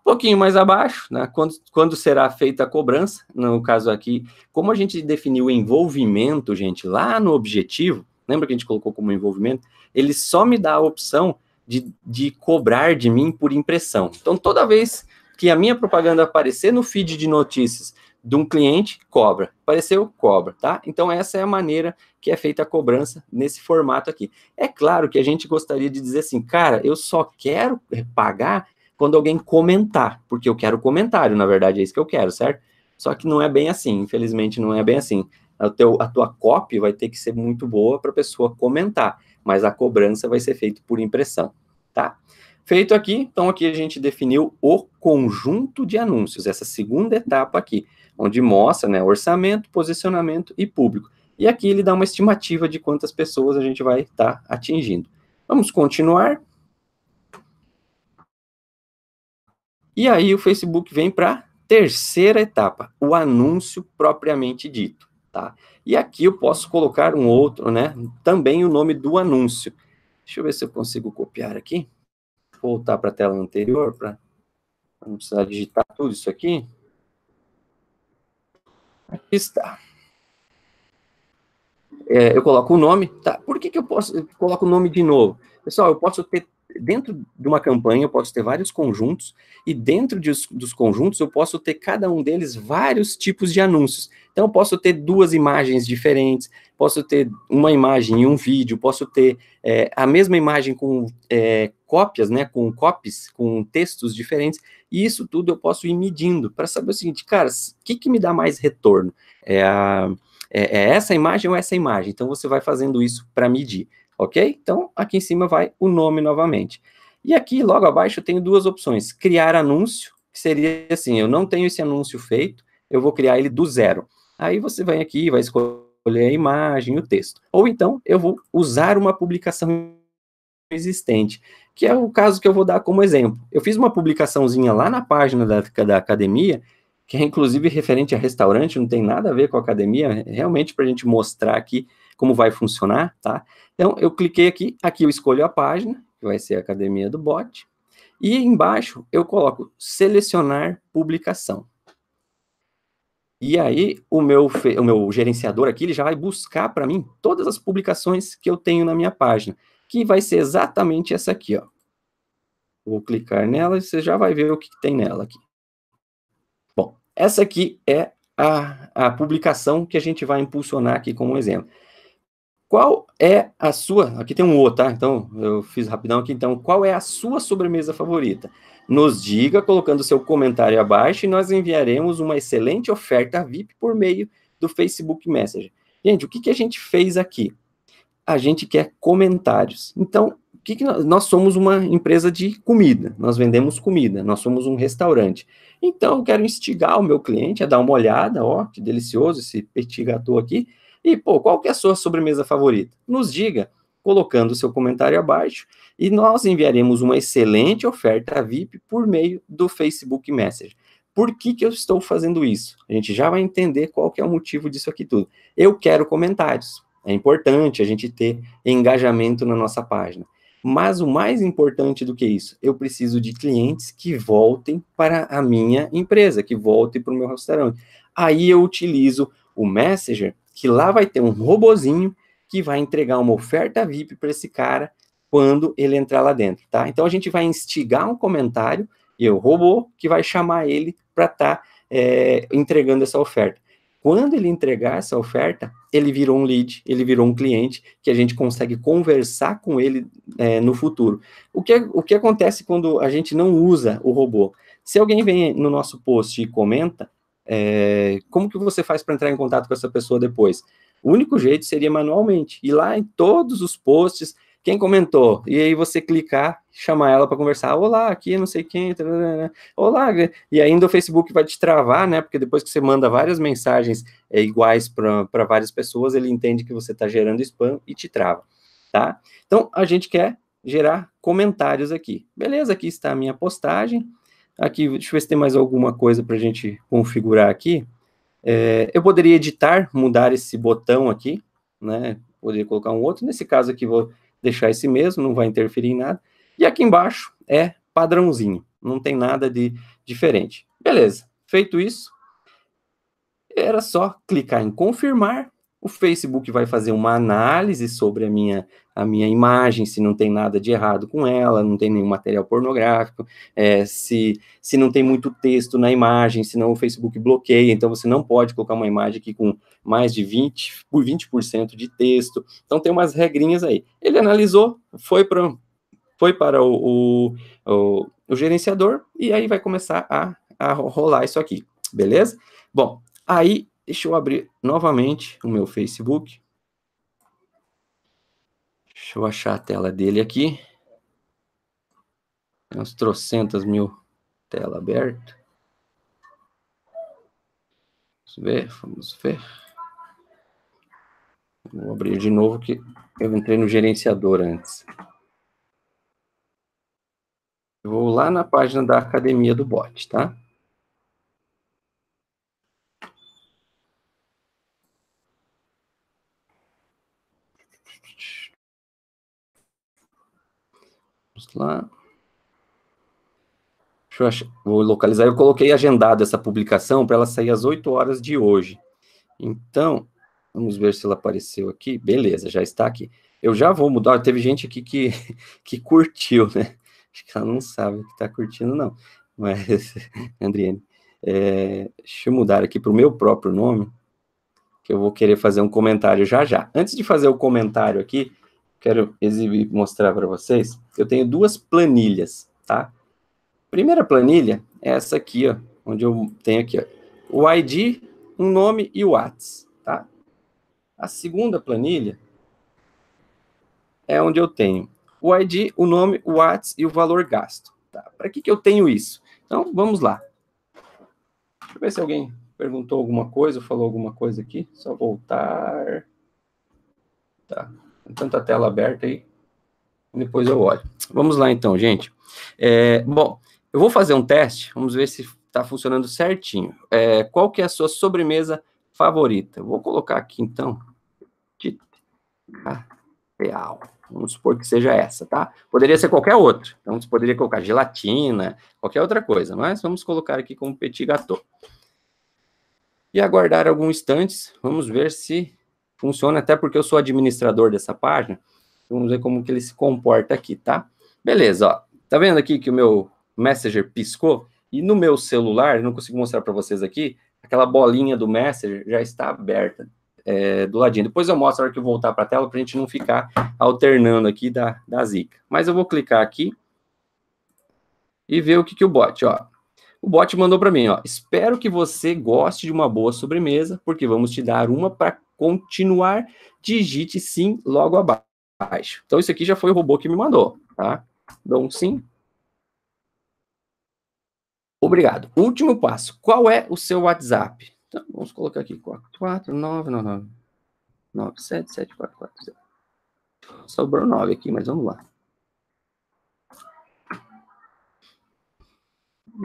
Um pouquinho mais abaixo, né, quando, quando será feita a cobrança, no caso aqui, como a gente definiu o envolvimento, gente, lá no objetivo, lembra que a gente colocou como envolvimento? Ele só me dá a opção de, de cobrar de mim por impressão. Então, toda vez que a minha propaganda aparecer no feed de notícias de um cliente, cobra. Apareceu, cobra, tá? Então, essa é a maneira que é feita a cobrança nesse formato aqui. É claro que a gente gostaria de dizer assim, cara, eu só quero pagar quando alguém comentar, porque eu quero comentário, na verdade, é isso que eu quero, certo? Só que não é bem assim, infelizmente não é bem assim a, teu, a tua copy vai ter que ser muito boa para a pessoa comentar, mas a cobrança vai ser feita por impressão, tá? Feito aqui, então aqui a gente definiu o conjunto de anúncios, essa segunda etapa aqui, onde mostra né, orçamento, posicionamento e público. E aqui ele dá uma estimativa de quantas pessoas a gente vai estar tá atingindo. Vamos continuar. E aí o Facebook vem para a terceira etapa, o anúncio propriamente dito. Tá? E aqui eu posso colocar um outro, né? Também o nome do anúncio. Deixa eu ver se eu consigo copiar aqui. voltar para a tela anterior para não precisar digitar tudo isso aqui. Aqui está. É, eu coloco o nome, tá? Por que, que eu posso eu coloco o nome de novo? Pessoal, eu posso ter dentro de uma campanha eu posso ter vários conjuntos e dentro de, dos conjuntos eu posso ter cada um deles vários tipos de anúncios. Então, eu posso ter duas imagens diferentes, posso ter uma imagem e um vídeo, posso ter é, a mesma imagem com é, cópias, né, com copies, com textos diferentes, e isso tudo eu posso ir medindo para saber o seguinte, cara, o que, que me dá mais retorno? É, a, é, é essa imagem ou essa imagem? Então, você vai fazendo isso para medir, ok? Então, aqui em cima vai o nome novamente. E aqui, logo abaixo, eu tenho duas opções. Criar anúncio, que seria assim, eu não tenho esse anúncio feito, eu vou criar ele do zero. Aí você vem aqui, vai escolher a imagem, o texto. Ou então eu vou usar uma publicação existente, que é o caso que eu vou dar como exemplo. Eu fiz uma publicaçãozinha lá na página da, da academia, que é inclusive referente a restaurante, não tem nada a ver com a academia, é realmente para a gente mostrar aqui como vai funcionar, tá? Então, eu cliquei aqui, aqui eu escolho a página, que vai ser a academia do bot, e embaixo eu coloco selecionar publicação. E aí o meu, o meu gerenciador aqui ele já vai buscar para mim todas as publicações que eu tenho na minha página, que vai ser exatamente essa aqui, ó. Vou clicar nela e você já vai ver o que, tem nela aqui. Bom, essa aqui é a, a publicação que a gente vai impulsionar aqui como exemplo. Qual é a sua? Aqui tem um outro tá? Então eu fiz rapidão aqui. Então, qual é a sua sobremesa favorita? Nos diga colocando seu comentário abaixo e nós enviaremos uma excelente oferta VIP por meio do Facebook Messenger. Gente, o que, que a gente fez aqui? A gente quer comentários. Então, o que, que nós, nós somos uma empresa de comida, nós vendemos comida, nós somos um restaurante. Então, eu quero instigar o meu cliente a dar uma olhada, ó, que delicioso esse petit gâteau aqui. E, pô, qual que é a sua sobremesa favorita? Nos diga colocando seu comentário abaixo e nós enviaremos uma excelente oferta VIP por meio do Facebook Messenger. Por que, que eu estou fazendo isso? A gente já vai entender qual que é o motivo disso aqui tudo. Eu quero comentários. É importante a gente ter engajamento na nossa página. Mas o mais importante do que isso, eu preciso de clientes que voltem para a minha empresa, que voltem para o meu restaurante. Aí eu utilizo o Messenger, que lá vai ter um robozinho que vai entregar uma oferta VIP para esse cara quando ele entrar lá dentro, tá? Então a gente vai instigar um comentário e o robô que vai chamar ele para estar tá, é, entregando essa oferta. Quando ele entregar essa oferta, ele virou um lead, ele virou um cliente que a gente consegue conversar com ele é, no futuro. O que, o que acontece quando a gente não usa o robô? Se alguém vem no nosso post e comenta, é, como que você faz para entrar em contato com essa pessoa depois? O único jeito seria manualmente. E lá em todos os posts, quem comentou, e aí você clicar, chamar ela para conversar, olá, aqui é não sei quem, tá, tá, tá, olá, e ainda o Facebook vai te travar, né? Porque depois que você manda várias mensagens é, iguais para várias pessoas, ele entende que você está gerando spam e te trava, tá? Então a gente quer gerar comentários aqui. Beleza, aqui está a minha postagem. Aqui, deixa eu ver se tem mais alguma coisa para a gente configurar aqui. É, eu poderia editar, mudar esse botão aqui, né? Poderia colocar um outro. Nesse caso aqui, vou deixar esse mesmo, não vai interferir em nada. E aqui embaixo é padrãozinho, não tem nada de diferente. Beleza, feito isso, era só clicar em confirmar o Facebook vai fazer uma análise sobre a minha, a minha imagem, se não tem nada de errado com ela, não tem nenhum material pornográfico, é, se, se não tem muito texto na imagem, senão o Facebook bloqueia, então você não pode colocar uma imagem aqui com mais de 20, por 20% de texto. Então tem umas regrinhas aí. Ele analisou, foi para foi para o, o, o, o gerenciador e aí vai começar a, a rolar isso aqui, beleza? Bom, aí Deixa eu abrir novamente o meu Facebook. Deixa eu achar a tela dele aqui. Tem uns trocentas mil tela aberta. Vamos ver, vamos ver. Vou abrir de novo que eu entrei no gerenciador antes. vou lá na página da academia do bot, tá? lá. Deixa eu achar, vou localizar. Eu coloquei agendado essa publicação para ela sair às 8 horas de hoje. Então, vamos ver se ela apareceu aqui. Beleza, já está aqui. Eu já vou mudar. Teve gente aqui que, que curtiu, né? Acho que ela não sabe o que está curtindo, não. Mas, Andriane, é, deixa eu mudar aqui para o meu próprio nome, que eu vou querer fazer um comentário já já. Antes de fazer o comentário aqui, quero exibir, mostrar para vocês, eu tenho duas planilhas, tá? Primeira planilha é essa aqui, ó, onde eu tenho aqui, ó, o ID, um nome e o ATS, tá? A segunda planilha é onde eu tenho o ID, o nome, o ATS e o valor gasto. Tá? Para que, que eu tenho isso? Então, vamos lá. Deixa eu ver se alguém perguntou alguma coisa, falou alguma coisa aqui. Só voltar. Tá tanta tela aberta aí. Depois eu olho. Vamos lá então, gente. É, bom, eu vou fazer um teste. Vamos ver se está funcionando certinho. É, qual que é a sua sobremesa favorita? Vou colocar aqui então. Ah, real. Vamos supor que seja essa, tá? Poderia ser qualquer outro. Então, você poderia colocar gelatina, qualquer outra coisa, mas vamos colocar aqui como petit gâteau. E aguardar alguns instantes, vamos ver se funciona, até porque eu sou administrador dessa página. Vamos ver como que ele se comporta aqui, tá? Beleza, ó. Tá vendo aqui que o meu Messenger piscou? E no meu celular, não consigo mostrar para vocês aqui, aquela bolinha do Messenger já está aberta é, do ladinho. Depois eu mostro a hora que eu voltar para a tela para a gente não ficar alternando aqui da, da zica. Mas eu vou clicar aqui e ver o que, que o bot, ó. O bot mandou para mim, ó. Espero que você goste de uma boa sobremesa, porque vamos te dar uma para continuar, digite sim logo abaixo. Então, isso aqui já foi o robô que me mandou, tá? Dou um sim. Obrigado. Último passo. Qual é o seu WhatsApp? Então, vamos colocar aqui 44999 Sobrou 9 aqui, mas vamos lá.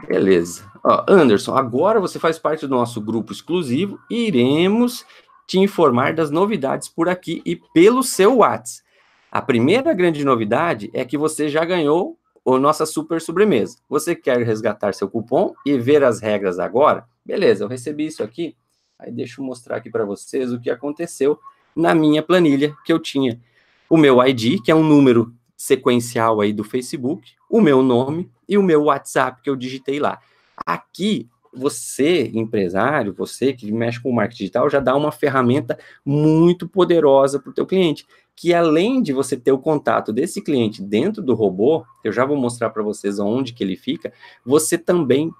Beleza. Ó, Anderson, agora você faz parte do nosso grupo exclusivo. Iremos te informar das novidades por aqui e pelo seu WhatsApp. A primeira grande novidade é que você já ganhou a nossa super sobremesa. Você quer resgatar seu cupom e ver as regras agora? Beleza, eu recebi isso aqui. Aí deixa eu mostrar aqui para vocês o que aconteceu na minha planilha que eu tinha. O meu ID, que é um número sequencial aí do Facebook, o meu nome e o meu WhatsApp que eu digitei lá. Aqui você, empresário, você que mexe com o marketing digital, já dá uma ferramenta muito poderosa para o teu cliente, que além de você ter o contato desse cliente dentro do robô, eu já vou mostrar para vocês onde que ele fica, você também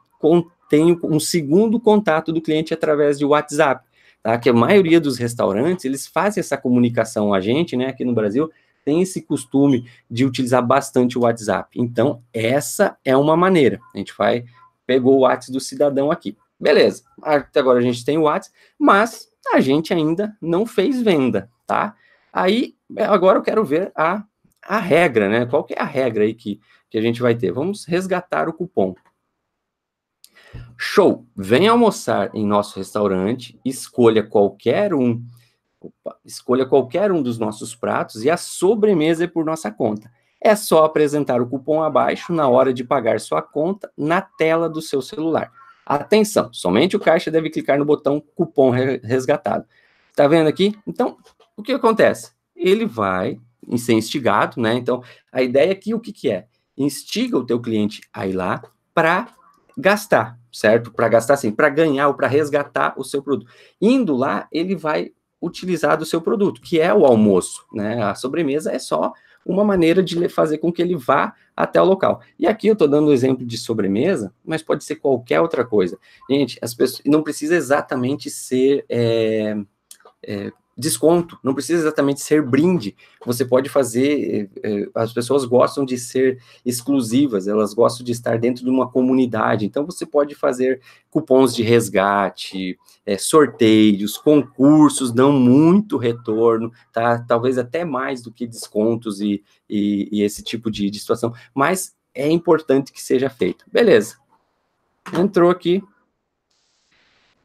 tem um segundo contato do cliente através de WhatsApp, tá? Que a maioria dos restaurantes, eles fazem essa comunicação a gente, né, aqui no Brasil, tem esse costume de utilizar bastante o WhatsApp. Então, essa é uma maneira. A gente vai pegou o WhatsApp do cidadão aqui. Beleza, até agora a gente tem o WhatsApp, mas a gente ainda não fez venda, tá? Aí, agora eu quero ver a, a regra, né? Qual que é a regra aí que, que a gente vai ter? Vamos resgatar o cupom. Show! Venha almoçar em nosso restaurante, escolha qualquer um, opa, escolha qualquer um dos nossos pratos e a sobremesa é por nossa conta. É só apresentar o cupom abaixo na hora de pagar sua conta na tela do seu celular. Atenção, somente o caixa deve clicar no botão cupom resgatado. Tá vendo aqui? Então, o que acontece? Ele vai ser instigado, né? Então, a ideia aqui, o que, que é? Instiga o teu cliente a ir lá para gastar, certo? Para gastar, assim, para ganhar ou para resgatar o seu produto. Indo lá, ele vai utilizar do seu produto, que é o almoço, né? A sobremesa é só uma maneira de fazer com que ele vá até o local. E aqui eu estou dando o um exemplo de sobremesa, mas pode ser qualquer outra coisa. Gente, as pessoas não precisa exatamente ser é, é, desconto, não precisa exatamente ser brinde. Você pode fazer. Eh, eh, as pessoas gostam de ser exclusivas, elas gostam de estar dentro de uma comunidade. Então você pode fazer cupons de resgate, eh, sorteios, concursos, dão muito retorno, tá? Talvez até mais do que descontos e, e, e esse tipo de, de situação. Mas é importante que seja feito. Beleza. Entrou aqui,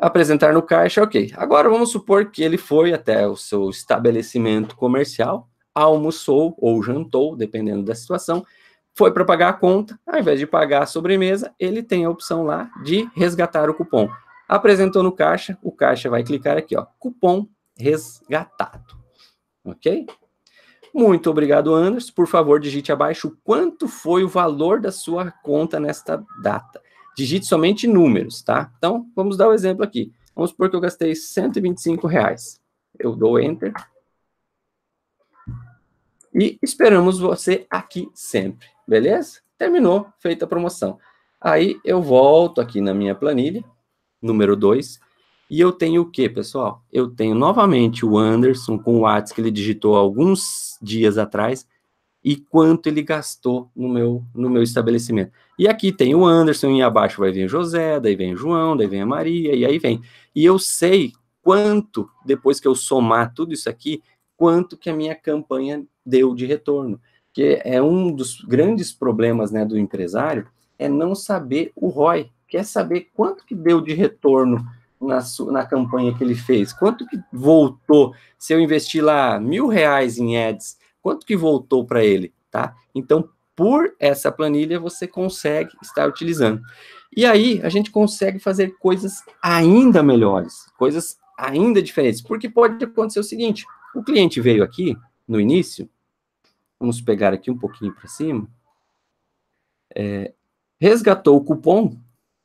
apresentar no caixa, ok. Agora vamos supor que ele foi até o seu estabelecimento comercial, almoçou ou jantou, dependendo da situação, foi para pagar a conta, ao invés de pagar a sobremesa, ele tem a opção lá de resgatar o cupom. Apresentou no caixa, o caixa vai clicar aqui, ó, cupom resgatado. Ok? Muito obrigado, Anderson. Por favor, digite abaixo quanto foi o valor da sua conta nesta data. Digite somente números, tá? Então, vamos dar o um exemplo aqui. Vamos supor que eu gastei 125 reais. Eu dou Enter. E esperamos você aqui sempre, beleza? Terminou, feita a promoção. Aí eu volto aqui na minha planilha, número 2, e eu tenho o que, pessoal? Eu tenho novamente o Anderson com o Whats que ele digitou alguns dias atrás, e quanto ele gastou no meu, no meu estabelecimento. E aqui tem o Anderson, e abaixo vai vir José, daí vem João, daí vem a Maria, e aí vem. E eu sei quanto, depois que eu somar tudo isso aqui, quanto que a minha campanha deu de retorno. Que é um dos grandes problemas né, do empresário, é não saber o ROI, quer é saber quanto que deu de retorno na, na campanha que ele fez, quanto que voltou. Se eu investir lá mil reais em ads quanto que voltou para ele, tá? Então, por essa planilha você consegue estar utilizando. E aí a gente consegue fazer coisas ainda melhores, coisas ainda diferentes, porque pode acontecer o seguinte: o cliente veio aqui no início, vamos pegar aqui um pouquinho para cima, é, resgatou o cupom,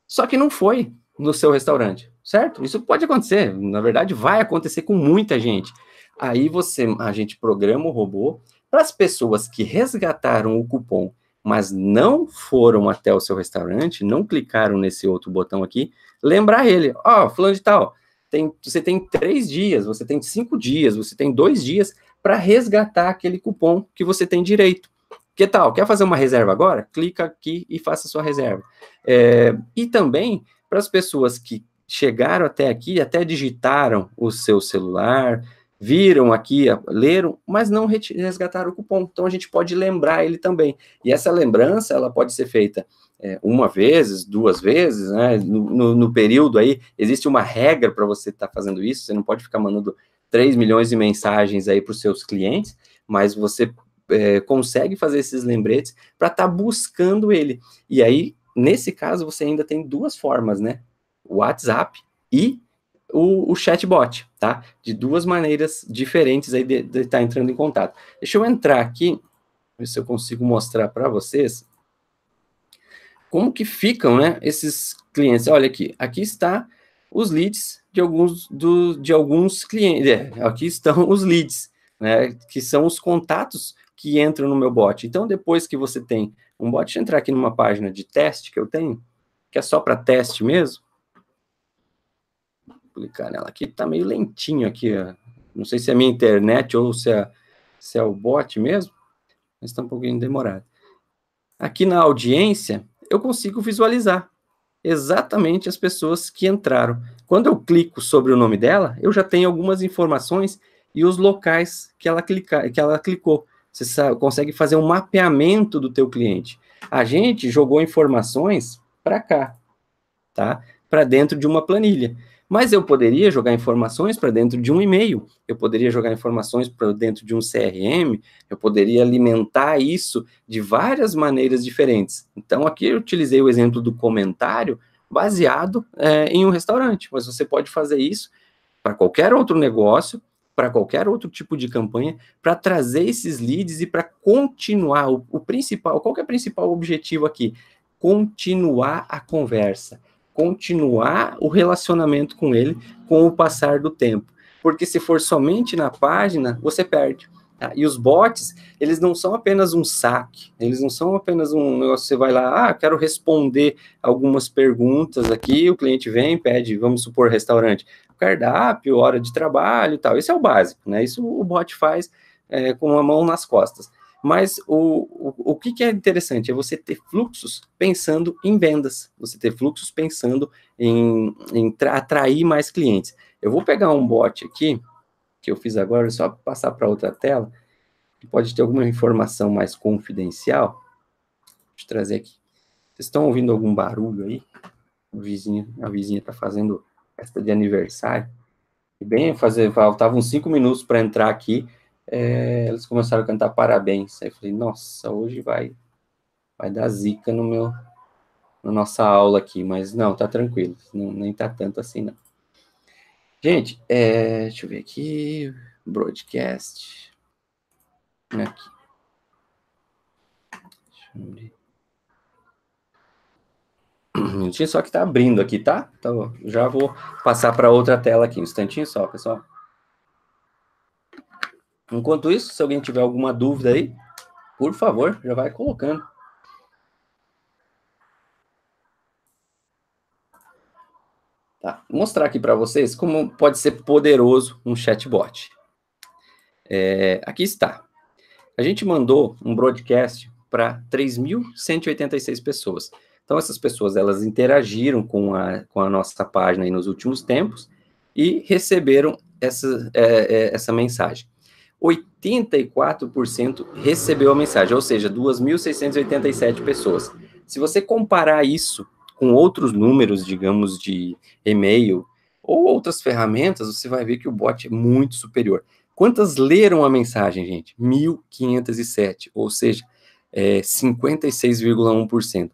só que não foi no seu restaurante, certo? Isso pode acontecer, na verdade vai acontecer com muita gente. Aí você, a gente programa o robô para as pessoas que resgataram o cupom, mas não foram até o seu restaurante, não clicaram nesse outro botão aqui, lembrar ele, ó, oh, fulano de tal, tem, você tem três dias, você tem cinco dias, você tem dois dias para resgatar aquele cupom que você tem direito. Que tal? Quer fazer uma reserva agora? Clica aqui e faça sua reserva. É, e também para as pessoas que chegaram até aqui, até digitaram o seu celular, viram aqui, leram, mas não resgataram o cupom. Então a gente pode lembrar ele também. E essa lembrança ela pode ser feita é, uma vez, duas vezes, né? No, no, no período aí existe uma regra para você estar tá fazendo isso. Você não pode ficar mandando 3 milhões de mensagens aí para os seus clientes, mas você é, consegue fazer esses lembretes para estar tá buscando ele. E aí, nesse caso, você ainda tem duas formas, né? WhatsApp e o, o chatbot, tá? De duas maneiras diferentes aí de estar tá entrando em contato. Deixa eu entrar aqui, ver se eu consigo mostrar para vocês como que ficam, né, esses clientes. Olha aqui, aqui está os leads de alguns, do, de alguns clientes. É, aqui estão os leads, né, que são os contatos que entram no meu bot. Então, depois que você tem um bot, deixa eu entrar aqui numa página de teste que eu tenho, que é só para teste mesmo clicar nela aqui, tá meio lentinho aqui, ó. Não sei se é minha internet ou se é, se é o bot mesmo, mas está um pouquinho demorado. Aqui na audiência, eu consigo visualizar exatamente as pessoas que entraram. Quando eu clico sobre o nome dela, eu já tenho algumas informações e os locais que ela, clica, que ela clicou. Você sabe, consegue fazer um mapeamento do teu cliente. A gente jogou informações para cá, tá? Para dentro de uma planilha. Mas eu poderia jogar informações para dentro de um e-mail, eu poderia jogar informações para dentro de um CRM, eu poderia alimentar isso de várias maneiras diferentes. Então, aqui eu utilizei o exemplo do comentário baseado é, em um restaurante, mas você pode fazer isso para qualquer outro negócio, para qualquer outro tipo de campanha, para trazer esses leads e para continuar. O, o principal, qual é o principal objetivo aqui? Continuar a conversa continuar o relacionamento com ele com o passar do tempo. Porque se for somente na página, você perde. Tá? E os bots, eles não são apenas um saque, eles não são apenas um negócio, você vai lá, ah, quero responder algumas perguntas aqui, o cliente vem, pede, vamos supor, restaurante, cardápio, hora de trabalho e tal. isso é o básico, né? Isso o bot faz é, com a mão nas costas. Mas o, o, o que, que é interessante é você ter fluxos pensando em vendas, você ter fluxos pensando em, em atrair mais clientes. Eu vou pegar um bot aqui, que eu fiz agora, só passar para outra tela, que pode ter alguma informação mais confidencial. Deixa eu trazer aqui. Vocês estão ouvindo algum barulho aí? O vizinho, a vizinha está fazendo festa de aniversário. E bem, fazer, faltavam cinco minutos para entrar aqui é, começaram a cantar parabéns. Aí eu falei, nossa, hoje vai vai dar zica no meu na nossa aula aqui, mas não, tá tranquilo, não, nem tá tanto assim não. Gente, é, deixa eu ver aqui, broadcast, aqui. Deixa eu ver. Um só que tá abrindo aqui, tá? Então, já vou passar para outra tela aqui, um instantinho só, pessoal. Enquanto isso, se alguém tiver alguma dúvida aí, por favor, já vai colocando. Tá, vou mostrar aqui para vocês como pode ser poderoso um chatbot. É, aqui está. A gente mandou um broadcast para 3.186 pessoas. Então, essas pessoas, elas interagiram com a, com a nossa página nos últimos tempos e receberam essa, é, é, essa mensagem. 84% recebeu a mensagem, ou seja, 2.687 pessoas. Se você comparar isso com outros números, digamos, de e-mail ou outras ferramentas, você vai ver que o bot é muito superior. Quantas leram a mensagem, gente? 1.507, ou seja, é 56,1%.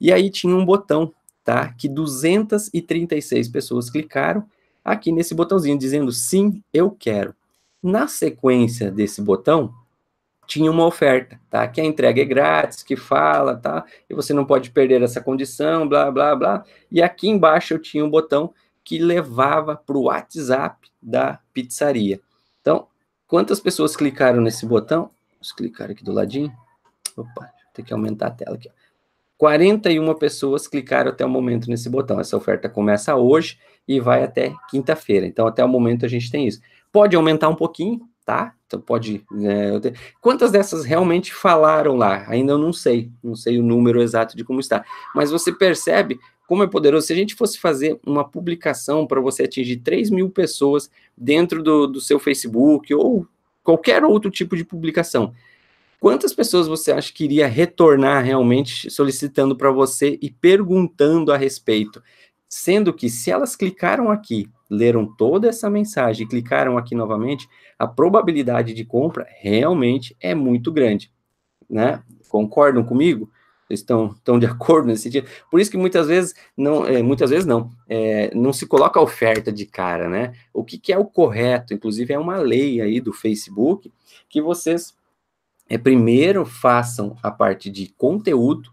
E aí tinha um botão, tá? Que 236 pessoas clicaram aqui nesse botãozinho dizendo sim, eu quero. Na sequência desse botão, tinha uma oferta, tá? Que a entrega é grátis, que fala, tá? E você não pode perder essa condição, blá, blá, blá. E aqui embaixo eu tinha um botão que levava para o WhatsApp da pizzaria. Então, quantas pessoas clicaram nesse botão? Vamos clicar aqui do ladinho. Opa, tem que aumentar a tela aqui. 41 pessoas clicaram até o momento nesse botão. Essa oferta começa hoje e vai até quinta-feira. Então, até o momento a gente tem isso. Pode aumentar um pouquinho, tá? Então pode. Né, te... Quantas dessas realmente falaram lá? Ainda eu não sei, não sei o número exato de como está. Mas você percebe como é poderoso. Se a gente fosse fazer uma publicação para você atingir 3 mil pessoas dentro do, do seu Facebook ou qualquer outro tipo de publicação, quantas pessoas você acha que iria retornar realmente solicitando para você e perguntando a respeito? Sendo que se elas clicaram aqui leram toda essa mensagem e clicaram aqui novamente, a probabilidade de compra realmente é muito grande, né? Concordam comigo? Estão, estão de acordo nesse dia? Por isso que muitas vezes não, é, muitas vezes não, é, não se coloca a oferta de cara, né? O que, que é o correto? Inclusive é uma lei aí do Facebook que vocês é, primeiro façam a parte de conteúdo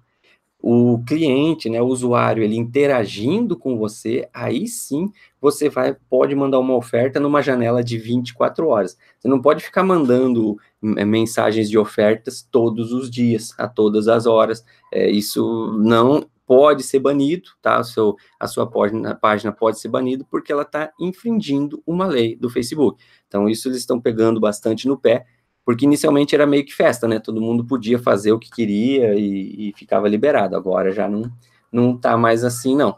o cliente, né, o usuário, ele interagindo com você, aí sim você vai pode mandar uma oferta numa janela de 24 horas. Você não pode ficar mandando eh, mensagens de ofertas todos os dias, a todas as horas. É, isso não pode ser banido, tá? O seu, a sua página, página pode ser banida porque ela está infringindo uma lei do Facebook. Então, isso eles estão pegando bastante no pé porque inicialmente era meio que festa, né? Todo mundo podia fazer o que queria e, e ficava liberado. Agora já não não tá mais assim, não.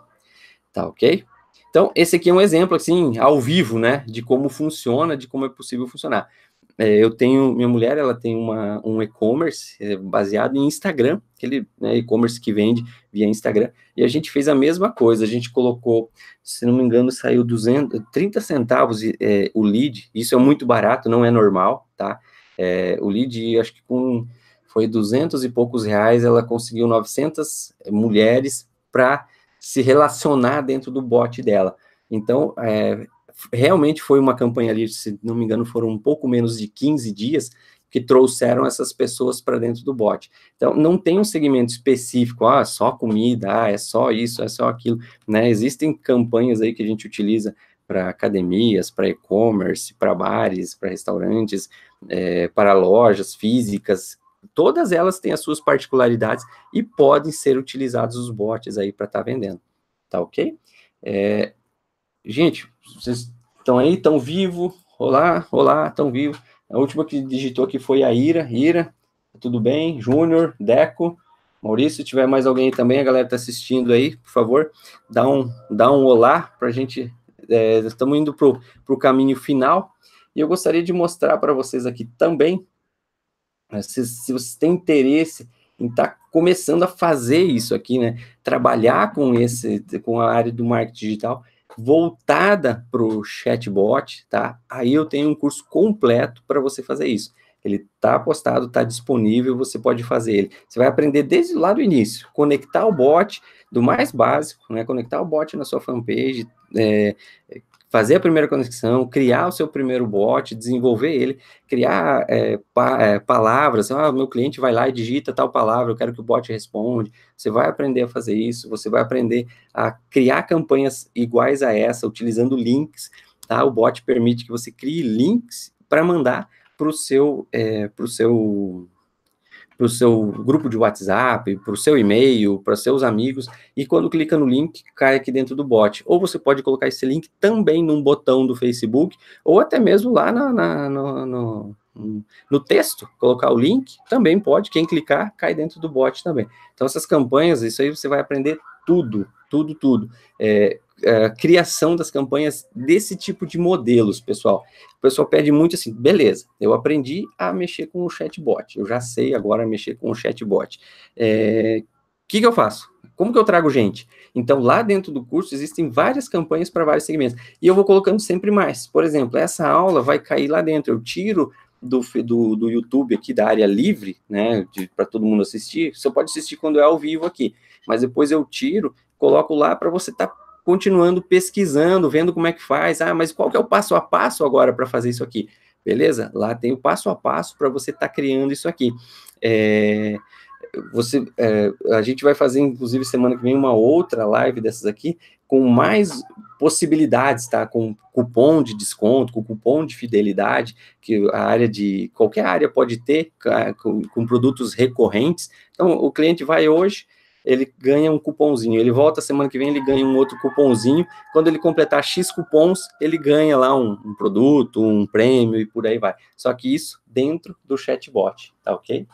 Tá ok? Então, esse aqui é um exemplo, assim, ao vivo, né? De como funciona, de como é possível funcionar. É, eu tenho, minha mulher, ela tem uma, um e-commerce é, baseado em Instagram, aquele né, e-commerce que vende via Instagram, e a gente fez a mesma coisa, a gente colocou, se não me engano, saiu 200, 30 centavos é, o lead, isso é muito barato, não é normal, tá? É, o lead, acho que com foi 200 e poucos reais, ela conseguiu 900 eh, mulheres para se relacionar dentro do bot dela. Então, é, realmente foi uma campanha ali, se não me engano, foram um pouco menos de 15 dias que trouxeram essas pessoas para dentro do bot. Então, não tem um segmento específico, ah, só comida, ah, é só isso, é só aquilo, né? Existem campanhas aí que a gente utiliza para academias, para e-commerce, para bares, para restaurantes, é, para lojas físicas, todas elas têm as suas particularidades e podem ser utilizados os bots aí para estar tá vendendo, tá ok? É, gente, vocês estão aí, estão vivo? Olá, olá, estão vivo. A última que digitou aqui foi a Ira, Ira, tudo bem? Júnior, Deco, Maurício, se tiver mais alguém também, a galera está assistindo aí, por favor, dá um, dá um olá para a gente. É, estamos indo para o caminho final. E eu gostaria de mostrar para vocês aqui também, né, se, se vocês têm interesse em estar tá começando a fazer isso aqui, né? Trabalhar com esse, com a área do marketing digital voltada para o chatbot, tá? Aí eu tenho um curso completo para você fazer isso. Ele está postado, está disponível, você pode fazer ele. Você vai aprender desde lá do início, conectar o bot do mais básico, né? Conectar o bot na sua fanpage, é, fazer a primeira conexão, criar o seu primeiro bot, desenvolver ele, criar é, pa, é, palavras. Assim, ah, meu cliente vai lá e digita tal palavra, eu quero que o bot responda. Você vai aprender a fazer isso, você vai aprender a criar campanhas iguais a essa, utilizando links. Tá? O bot permite que você crie links para mandar para o seu, é, o seu para o seu grupo de WhatsApp, para o seu e-mail, para seus amigos, e quando clica no link, cai aqui dentro do bot. Ou você pode colocar esse link também num botão do Facebook, ou até mesmo lá na, na, no, no no texto, colocar o link, também pode. Quem clicar cai dentro do bot também. Então, essas campanhas, isso aí você vai aprender tudo, tudo, tudo. É, é, criação das campanhas desse tipo de modelos, pessoal. O pessoal pede muito assim, beleza, eu aprendi a mexer com o chatbot, eu já sei agora mexer com o chatbot. O é, que, que eu faço? Como que eu trago gente? Então, lá dentro do curso existem várias campanhas para vários segmentos. E eu vou colocando sempre mais. Por exemplo, essa aula vai cair lá dentro. Eu tiro do, do, do, YouTube aqui, da área livre, né, para todo mundo assistir, você pode assistir quando é ao vivo aqui, mas depois eu tiro, coloco lá para você estar tá continuando pesquisando, vendo como é que faz. Ah, mas qual que é o passo a passo agora para fazer isso aqui? Beleza? Lá tem o passo a passo para você estar tá criando isso aqui. É, você, é, a gente vai fazer, inclusive, semana que vem, uma outra live dessas aqui, com mais possibilidades, tá? Com cupom de desconto, com cupom de fidelidade, que a área de. qualquer área pode ter, com, com produtos recorrentes. Então, o cliente vai hoje ele ganha um cupomzinho. Ele volta semana que vem, ele ganha um outro cupomzinho. Quando ele completar X cupons, ele ganha lá um, um produto, um prêmio e por aí vai. Só que isso dentro do chatbot, tá ok?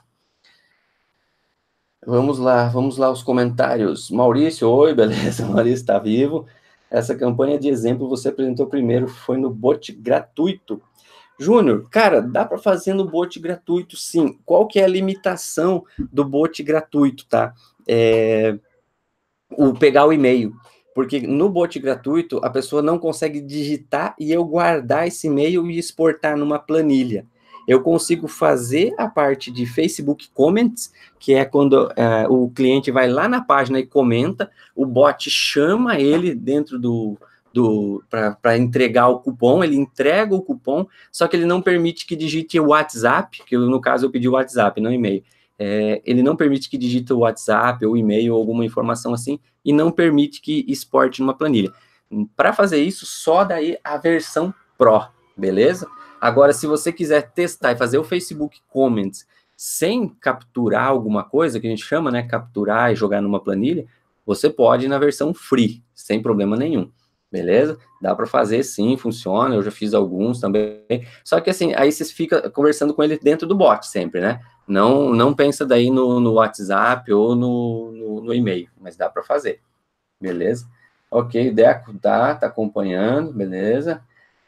Vamos lá, vamos lá os comentários. Maurício, oi, beleza? Maurício está vivo. Essa campanha de exemplo você apresentou primeiro, foi no bot gratuito. Júnior, cara, dá para fazer no bot gratuito, sim. Qual que é a limitação do bot gratuito, tá? é, o pegar o e-mail. Porque no bot gratuito, a pessoa não consegue digitar e eu guardar esse e-mail e exportar numa planilha. Eu consigo fazer a parte de Facebook Comments, que é quando é, o cliente vai lá na página e comenta, o bot chama ele dentro do, do para entregar o cupom, ele entrega o cupom, só que ele não permite que digite o WhatsApp, que eu, no caso eu pedi o WhatsApp, não e-mail. É, ele não permite que digita o WhatsApp ou e-mail ou alguma informação assim, e não permite que exporte numa planilha. Para fazer isso, só daí a versão Pro, beleza? Agora, se você quiser testar e fazer o Facebook Comments sem capturar alguma coisa, que a gente chama, né, capturar e jogar numa planilha, você pode ir na versão free, sem problema nenhum. Beleza? Dá para fazer sim, funciona. Eu já fiz alguns também. Só que assim, aí você fica conversando com ele dentro do bot sempre, né? Não, não pensa daí no, no WhatsApp ou no, no, no e-mail, mas dá para fazer. Beleza? Ok, Deco tá, tá acompanhando, beleza?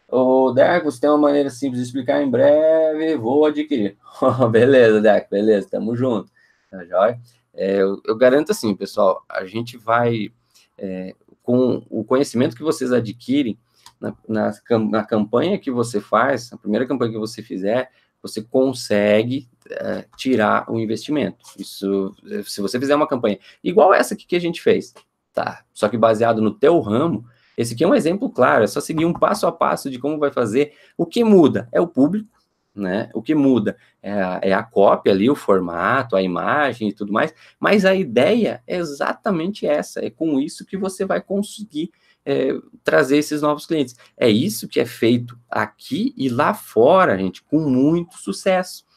O Deco, se tem uma maneira simples de explicar em breve, vou adquirir. beleza, Deco, beleza, tamo junto. Tá joia? É, eu, eu, garanto assim, pessoal, a gente vai, é, com o conhecimento que vocês adquirem, na, na, na campanha que você faz, a primeira campanha que você fizer, você consegue eh, tirar o investimento. Isso, eh, se você fizer uma campanha igual essa que a gente fez, tá? Só que baseado no teu ramo, esse aqui é um exemplo claro. É só seguir um passo a passo de como vai fazer. O que muda é o público, né? O que muda é a, é a cópia ali, o formato, a imagem e tudo mais. Mas a ideia é exatamente essa. É com isso que você vai conseguir é, trazer esses novos clientes. É isso que é feito aqui e lá fora, gente, com muito sucesso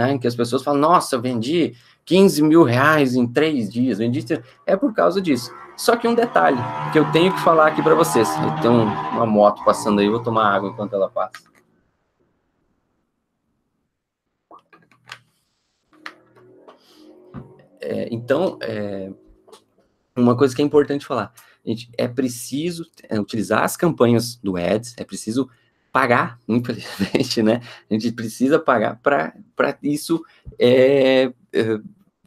né? Em que as pessoas falam, nossa, eu vendi 15 mil reais em três dias, vendi. É por causa disso. Só que um detalhe que eu tenho que falar aqui para vocês. tem uma moto passando aí, vou tomar água enquanto ela passa. É, então, é, uma coisa que é importante falar, gente, é preciso utilizar as campanhas do Ads, é preciso pagar, infelizmente, né? A gente precisa pagar para isso é, é,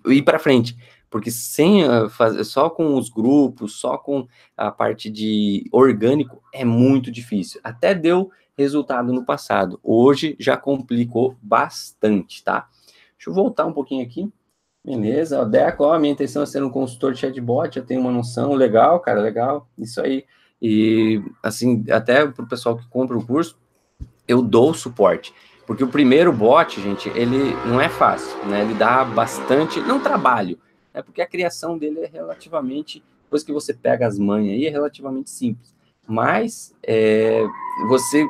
ir para frente. Porque sem ah, fazer, só com os grupos, só com a parte de orgânico, é muito difícil. Até deu resultado no passado. Hoje já complicou bastante, tá? Deixa eu voltar um pouquinho aqui. Beleza, Deco, ó, minha intenção é ser um consultor de chatbot, eu tenho uma noção, legal, cara, legal, isso aí. E, assim, até para o pessoal que compra o curso, eu dou suporte. Porque o primeiro bot, gente, ele não é fácil, né? Ele dá bastante, não trabalho, é né? porque a criação dele é relativamente, depois que você pega as manhas aí, é relativamente simples. Mas é, você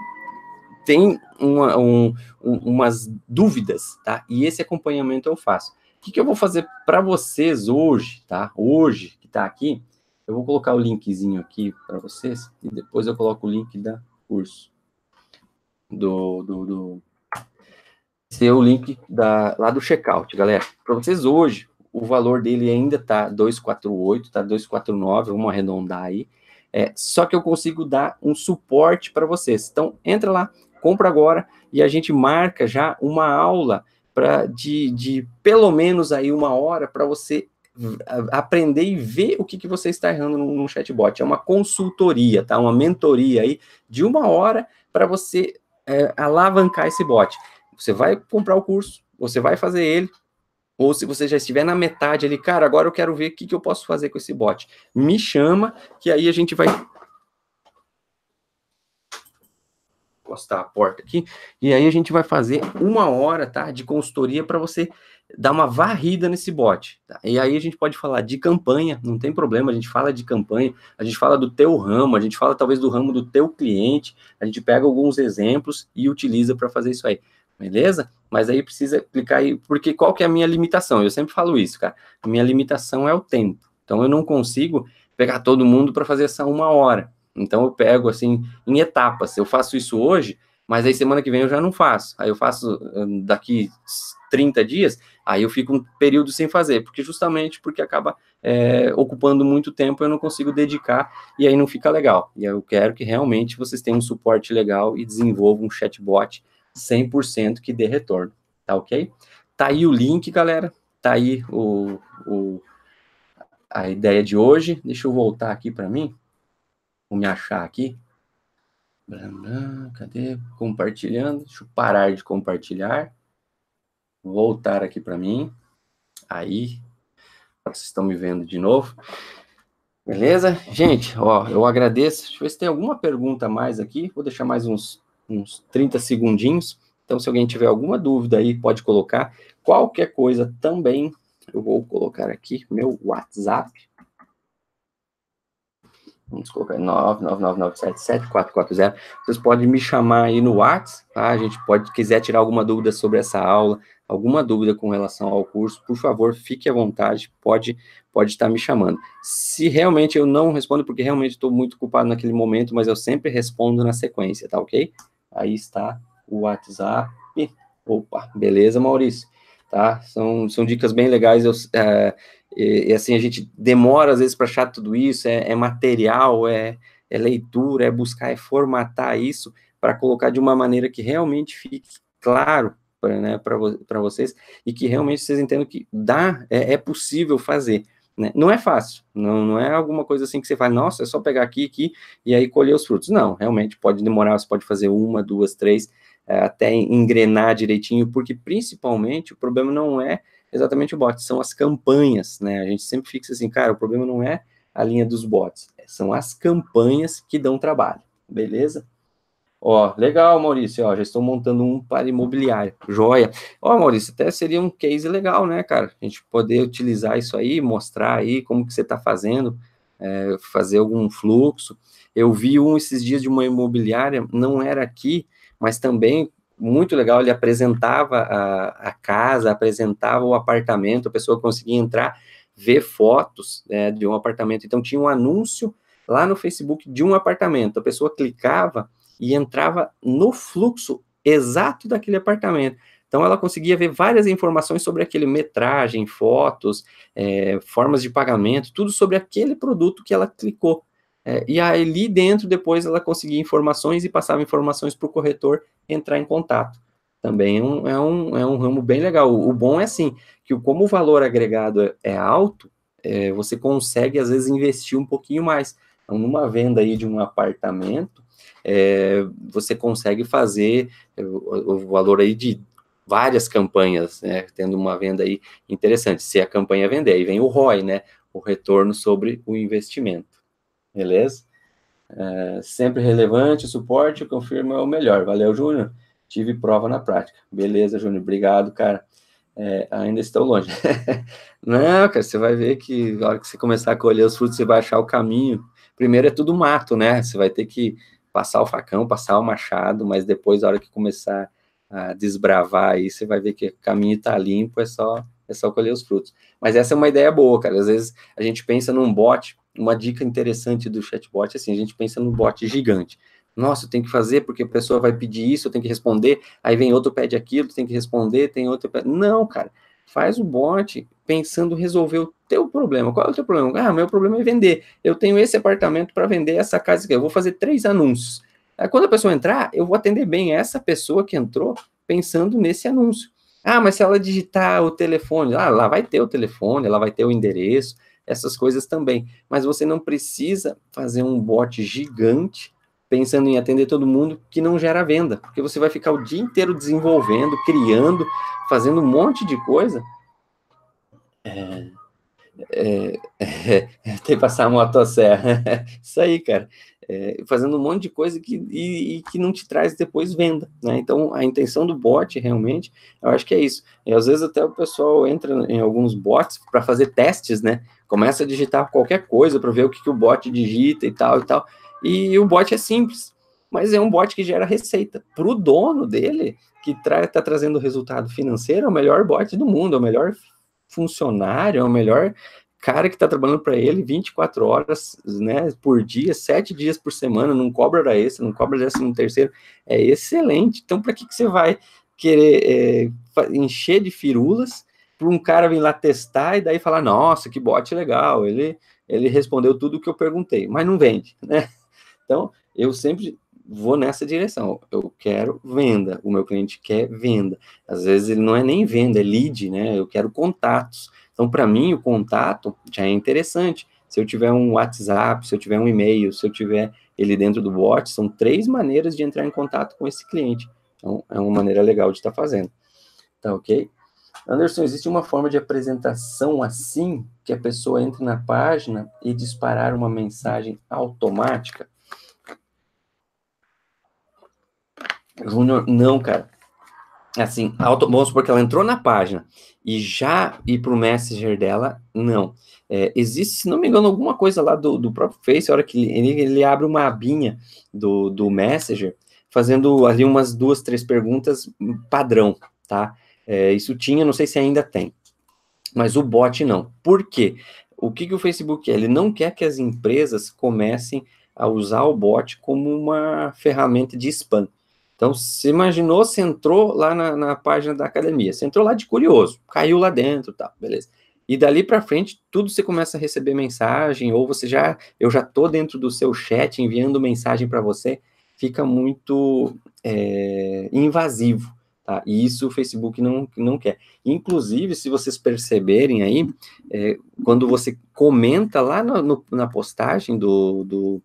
tem uma, um, um, umas dúvidas, tá? E esse acompanhamento eu faço. O que, que eu vou fazer para vocês hoje, tá? Hoje que está aqui, eu vou colocar o linkzinho aqui para vocês e depois eu coloco o link da curso. Do, do, do... Esse é o link da, lá do checkout, galera. Para vocês hoje, o valor dele ainda tá 248, tá 249, vamos arredondar aí. É, só que eu consigo dar um suporte para vocês. Então, entra lá, compra agora e a gente marca já uma aula para de, de pelo menos aí uma hora para você aprender e ver o que, que você está errando no chatbot. É uma consultoria, tá? Uma mentoria aí de uma hora para você é, alavancar esse bot. Você vai comprar o curso, você vai fazer ele, ou se você já estiver na metade ali, cara, agora eu quero ver o que, que eu posso fazer com esse bot. Me chama, que aí a gente vai encostar a porta aqui. E aí a gente vai fazer uma hora tá, de consultoria para você dar uma varrida nesse bot. Tá? E aí a gente pode falar de campanha, não tem problema, a gente fala de campanha, a gente fala do teu ramo, a gente fala talvez do ramo do teu cliente, a gente pega alguns exemplos e utiliza para fazer isso aí. Beleza? Mas aí precisa clicar aí, porque qual que é a minha limitação? Eu sempre falo isso, cara. minha limitação é o tempo. Então eu não consigo pegar todo mundo para fazer essa uma hora. Então eu pego assim em etapas. Eu faço isso hoje, mas aí semana que vem eu já não faço. Aí eu faço daqui 30 dias, Aí eu fico um período sem fazer, porque justamente porque acaba é, ocupando muito tempo, eu não consigo dedicar e aí não fica legal. E eu quero que realmente vocês tenham um suporte legal e desenvolvam um chatbot 100% que dê retorno, tá ok? Tá aí o link, galera, tá aí o, o a ideia de hoje. Deixa eu voltar aqui para mim, vou me achar aqui. Cadê? Compartilhando, deixa eu parar de compartilhar voltar aqui para mim. Aí, vocês estão me vendo de novo. Beleza? Gente, ó, eu agradeço. Deixa eu ver se tem alguma pergunta a mais aqui. Vou deixar mais uns, uns 30 segundinhos. Então, se alguém tiver alguma dúvida aí, pode colocar. Qualquer coisa também, eu vou colocar aqui meu WhatsApp. Vamos colocar 999977440. Vocês podem me chamar aí no WhatsApp, tá? A gente pode, quiser tirar alguma dúvida sobre essa aula, alguma dúvida com relação ao curso, por favor, fique à vontade, pode pode estar me chamando. Se realmente eu não respondo, porque realmente estou muito ocupado naquele momento, mas eu sempre respondo na sequência, tá ok? Aí está o WhatsApp. Opa, beleza, Maurício? Tá? São, são dicas bem legais. Eu, é, e, assim, a gente demora às vezes para achar tudo isso, é, é material, é, é leitura, é buscar, é formatar isso para colocar de uma maneira que realmente fique claro para né, vo vocês e que realmente vocês entendam que dá, é, é possível fazer. Né? Não é fácil, não, não é alguma coisa assim que você fala, nossa, é só pegar aqui, aqui e aí colher os frutos. Não, realmente pode demorar, você pode fazer uma, duas, três, é, até engrenar direitinho, porque principalmente o problema não é exatamente o bot, são as campanhas, né? A gente sempre fixa assim, cara, o problema não é a linha dos bots, é, são as campanhas que dão trabalho, beleza? Ó, legal, Maurício, ó, já estou montando um para imobiliário. Joia. Ó, Maurício, até seria um case legal, né, cara? A gente poder utilizar isso aí, mostrar aí como que você está fazendo, é, fazer algum fluxo. Eu vi um esses dias de uma imobiliária, não era aqui, mas também muito legal, ele apresentava a, a casa, apresentava o apartamento, a pessoa conseguia entrar, ver fotos né, de um apartamento. Então tinha um anúncio lá no Facebook de um apartamento. A pessoa clicava, e entrava no fluxo exato daquele apartamento. Então ela conseguia ver várias informações sobre aquele metragem, fotos, é, formas de pagamento, tudo sobre aquele produto que ela clicou. É, e ali dentro, depois, ela conseguia informações e passava informações para o corretor entrar em contato. Também é um, é, um, é um ramo bem legal. O, bom é assim, que como o valor agregado é, é alto, é, você consegue, às vezes, investir um pouquinho mais. Então, numa venda aí de um apartamento, é, você consegue fazer é, o, o, valor aí de várias campanhas, né, tendo uma venda aí interessante. Se a campanha vender, aí vem o ROI, né, o retorno sobre o investimento, beleza? É, sempre relevante, suporte, confirmo é o melhor. Valeu, Júnior. Tive prova na prática. Beleza, Júnior. Obrigado, cara. É, ainda estou longe. Não, cara, você vai ver que na hora que você começar a colher os frutos, você vai achar o caminho. Primeiro é tudo mato, né? Você vai ter que passar o facão, passar o machado, mas depois, a hora que começar a desbravar aí, você vai ver que o caminho está limpo, é só, é só colher os frutos. Mas essa é uma ideia boa, cara. Às vezes a gente pensa num bot, uma dica interessante do chatbot, é assim, a gente pensa num bot gigante. Nossa, eu tenho que fazer porque a pessoa vai pedir isso, eu tenho que responder, aí vem outro pede aquilo, tem que responder, tem outro pede... Não, cara, Faz o bot pensando resolver o teu problema. Qual é o teu problema? Ah, meu problema é vender. Eu tenho esse apartamento para vender, essa casa aqui. eu vou fazer três anúncios. Aí, quando a pessoa entrar, eu vou atender bem essa pessoa que entrou pensando nesse anúncio. Ah, mas se ela digitar o telefone, lá, ah, lá vai ter o telefone, ela vai ter o endereço, essas coisas também. Mas você não precisa fazer um bot gigante pensando em atender todo mundo, que não gera venda, porque você vai ficar o dia inteiro desenvolvendo, criando, fazendo um monte de coisa. É, é, é, é tem que passar a motosserra. Isso aí, cara. É, fazendo um monte de coisa que, e, e, que não te traz depois venda, né? Então, a intenção do bot, realmente, eu acho que é isso. E às vezes até o pessoal entra em alguns bots para fazer testes, né? Começa a digitar qualquer coisa para ver o que, que o bot digita e tal e tal. E o bot é simples, mas é um bot que gera receita. Para o dono dele, que está trazendo resultado financeiro, é o melhor bot do mundo, é o melhor funcionário, é o melhor cara que está trabalhando para ele 24 horas né, por dia, 7 dias por semana, não cobra hora esse, não cobra décimo terceiro, é excelente. Então, para que, que você vai querer é, encher de firulas para um cara vir lá testar e daí falar, nossa, que bot legal, ele, ele respondeu tudo o que eu perguntei, mas não vende, né? Então, eu sempre vou nessa direção. Eu quero venda, o meu cliente quer venda. Às vezes ele não é nem venda, é lead, né? Eu quero contatos. Então, para mim, o contato já é interessante. Se eu tiver um WhatsApp, se eu tiver um e-mail, se eu tiver ele dentro do bot, são três maneiras de entrar em contato com esse cliente. Então, é uma maneira legal de estar tá fazendo. Tá ok? Anderson, existe uma forma de apresentação assim que a pessoa entre na página e disparar uma mensagem automática? Júnior, não, cara. Assim, auto, vamos supor que ela entrou na página e já ir para o Messenger dela, não. É, existe, se não me engano, alguma coisa lá do, do próprio Face, a hora que ele, ele abre uma abinha do, do Messenger, fazendo ali umas duas, três perguntas padrão, tá? É, isso tinha, não sei se ainda tem. Mas o bot não. Por quê? O que, que o Facebook é? Ele não quer que as empresas comecem a usar o bot como uma ferramenta de spam. Então, se imaginou, você entrou lá na, na página da academia, você entrou lá de curioso, caiu lá dentro, tá, beleza. E dali para frente, tudo você começa a receber mensagem, ou você já, eu já tô dentro do seu chat enviando mensagem para você, fica muito é, invasivo, tá? E isso o Facebook não, não quer. Inclusive, se vocês perceberem aí, é, quando você comenta lá no, no, na postagem do, do,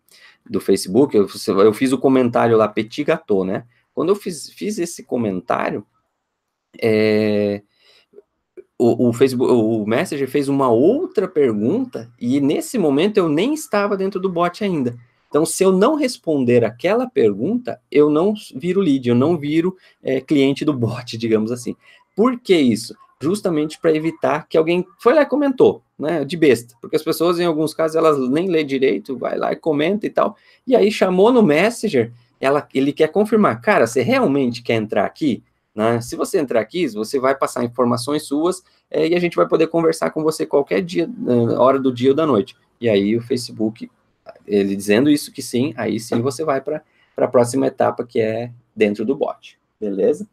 do Facebook, eu, eu, fiz o comentário lá, petit gâteau, né? Quando eu fiz, fiz esse comentário, é, o, o, Facebook, o Messenger fez uma outra pergunta e nesse momento eu nem estava dentro do bot ainda. Então, se eu não responder aquela pergunta, eu não viro lead, eu não viro é, cliente do bot, digamos assim. Por que isso? Justamente para evitar que alguém foi lá e comentou, né, de besta, porque as pessoas em alguns casos elas nem lê direito, vai lá e comenta e tal, e aí chamou no Messenger ela, ele quer confirmar, cara, você realmente quer entrar aqui? Né? Se você entrar aqui, você vai passar informações suas é, e a gente vai poder conversar com você qualquer dia, hora do dia ou da noite. E aí o Facebook, ele dizendo isso que sim, aí sim você vai para a próxima etapa que é dentro do bot, beleza?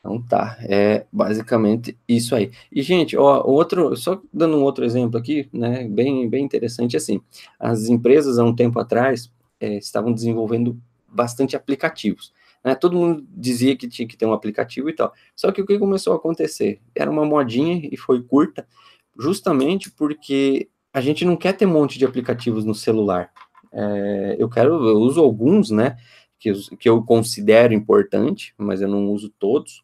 Então tá, é basicamente isso aí. E gente, ó, outro, só dando um outro exemplo aqui, né, bem, bem interessante assim. As empresas há um tempo atrás é, estavam desenvolvendo bastante aplicativos. Né? Todo mundo dizia que tinha que ter um aplicativo e tal. Só que o que começou a acontecer? Era uma modinha e foi curta, justamente porque a gente não quer ter um monte de aplicativos no celular. É, eu quero, eu uso alguns, né? Que, que eu considero importante, mas eu não uso todos.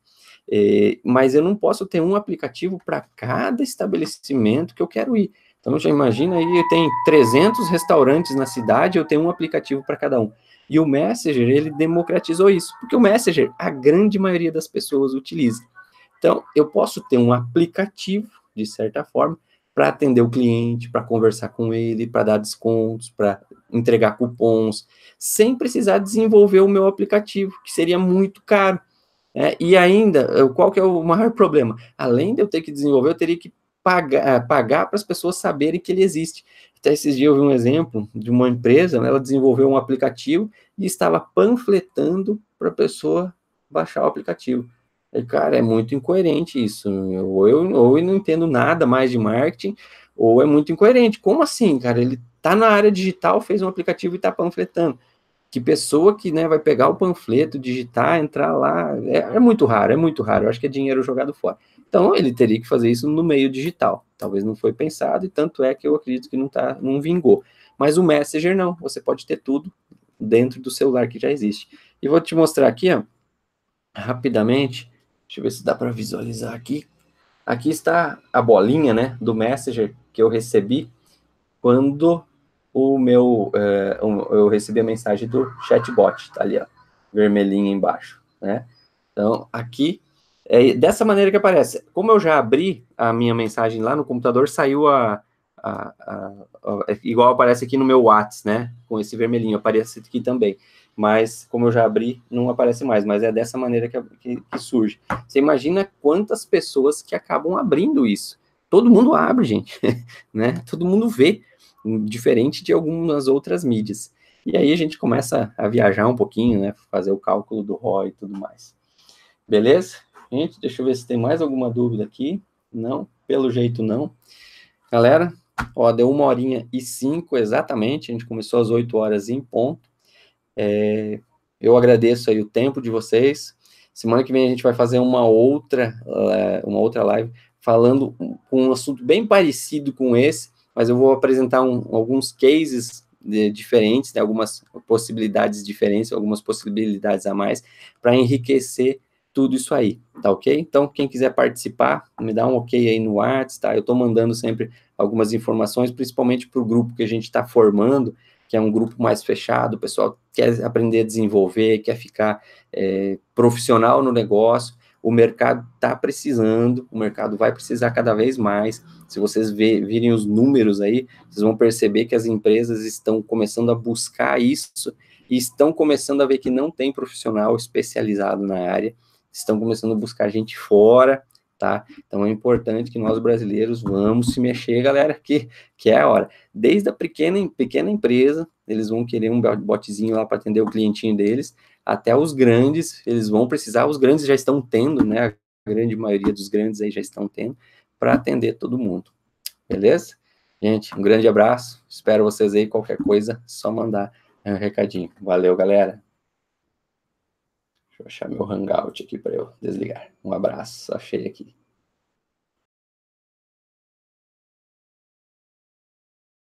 É, mas eu não posso ter um aplicativo para cada estabelecimento que eu quero ir. Então já imagina aí, tem 300 restaurantes na cidade, eu tenho um aplicativo para cada um. E o Messenger, ele democratizou isso, porque o Messenger a grande maioria das pessoas utiliza. Então, eu posso ter um aplicativo, de certa forma, para atender o cliente, para conversar com ele, para dar descontos, para entregar cupons, sem precisar desenvolver o meu aplicativo, que seria muito caro. Né? e ainda, qual que é o maior problema? Além de eu ter que desenvolver, eu teria que pagar para as pessoas saberem que ele existe. Até esses dias eu vi um exemplo de uma empresa, né, ela desenvolveu um aplicativo e estava panfletando para a pessoa baixar o aplicativo. E, cara, é muito incoerente isso. Ou eu, ou eu não entendo nada mais de marketing, ou é muito incoerente. Como assim, cara? Ele está na área digital, fez um aplicativo e está panfletando. Que pessoa que né, vai pegar o panfleto, digitar, entrar lá. É, é muito raro, é muito raro. Eu acho que é dinheiro jogado fora. Então, ele teria que fazer isso no meio digital. Talvez não foi pensado, e tanto é que eu acredito que não, tá, não vingou. Mas o Messenger não, você pode ter tudo dentro do celular que já existe. E vou te mostrar aqui, ó, rapidamente, deixa eu ver se dá para visualizar aqui. Aqui está a bolinha, né, do Messenger que eu recebi quando o meu, é, eu recebi a mensagem do chatbot, tá ali, ó, vermelhinha embaixo, né. Então, aqui é dessa maneira que aparece. Como eu já abri a minha mensagem lá no computador, saiu a, a, a, a é igual aparece aqui no meu WhatsApp, né? Com esse vermelhinho, aparece aqui também. Mas como eu já abri, não aparece mais. Mas é dessa maneira que, que, que surge. Você imagina quantas pessoas que acabam abrindo isso? Todo mundo abre, gente, né? Todo mundo vê, diferente de algumas outras mídias. E aí a gente começa a viajar um pouquinho, né? Fazer o cálculo do ROI e tudo mais. Beleza? gente. Deixa eu ver se tem mais alguma dúvida aqui. Não, pelo jeito não. Galera, ó, deu uma horinha e cinco exatamente. A gente começou às oito horas em ponto. É, eu agradeço aí o tempo de vocês. Semana que vem a gente vai fazer uma outra, é, uma outra live falando com um assunto bem parecido com esse, mas eu vou apresentar um, alguns cases de, diferentes, né, algumas possibilidades diferentes, algumas possibilidades a mais, para enriquecer tudo isso aí, tá ok? Então, quem quiser participar, me dá um ok aí no WhatsApp, tá? Eu estou mandando sempre algumas informações, principalmente para o grupo que a gente está formando, que é um grupo mais fechado, o pessoal quer aprender a desenvolver, quer ficar é, profissional no negócio, o mercado está precisando, o mercado vai precisar cada vez mais. Se vocês virem os números aí, vocês vão perceber que as empresas estão começando a buscar isso e estão começando a ver que não tem profissional especializado na área estão começando a buscar gente fora, tá? Então é importante que nós brasileiros vamos se mexer, galera, que, que é a hora. Desde a pequena, pequena empresa, eles vão querer um botzinho lá para atender o clientinho deles, até os grandes, eles vão precisar, os grandes já estão tendo, né? A grande maioria dos grandes aí já estão tendo, para atender todo mundo. Beleza? Gente, um grande abraço. Espero vocês aí. Qualquer coisa, só mandar é, um recadinho. Valeu, galera. Deixa eu achar meu hangout aqui para eu desligar. Um abraço, achei aqui.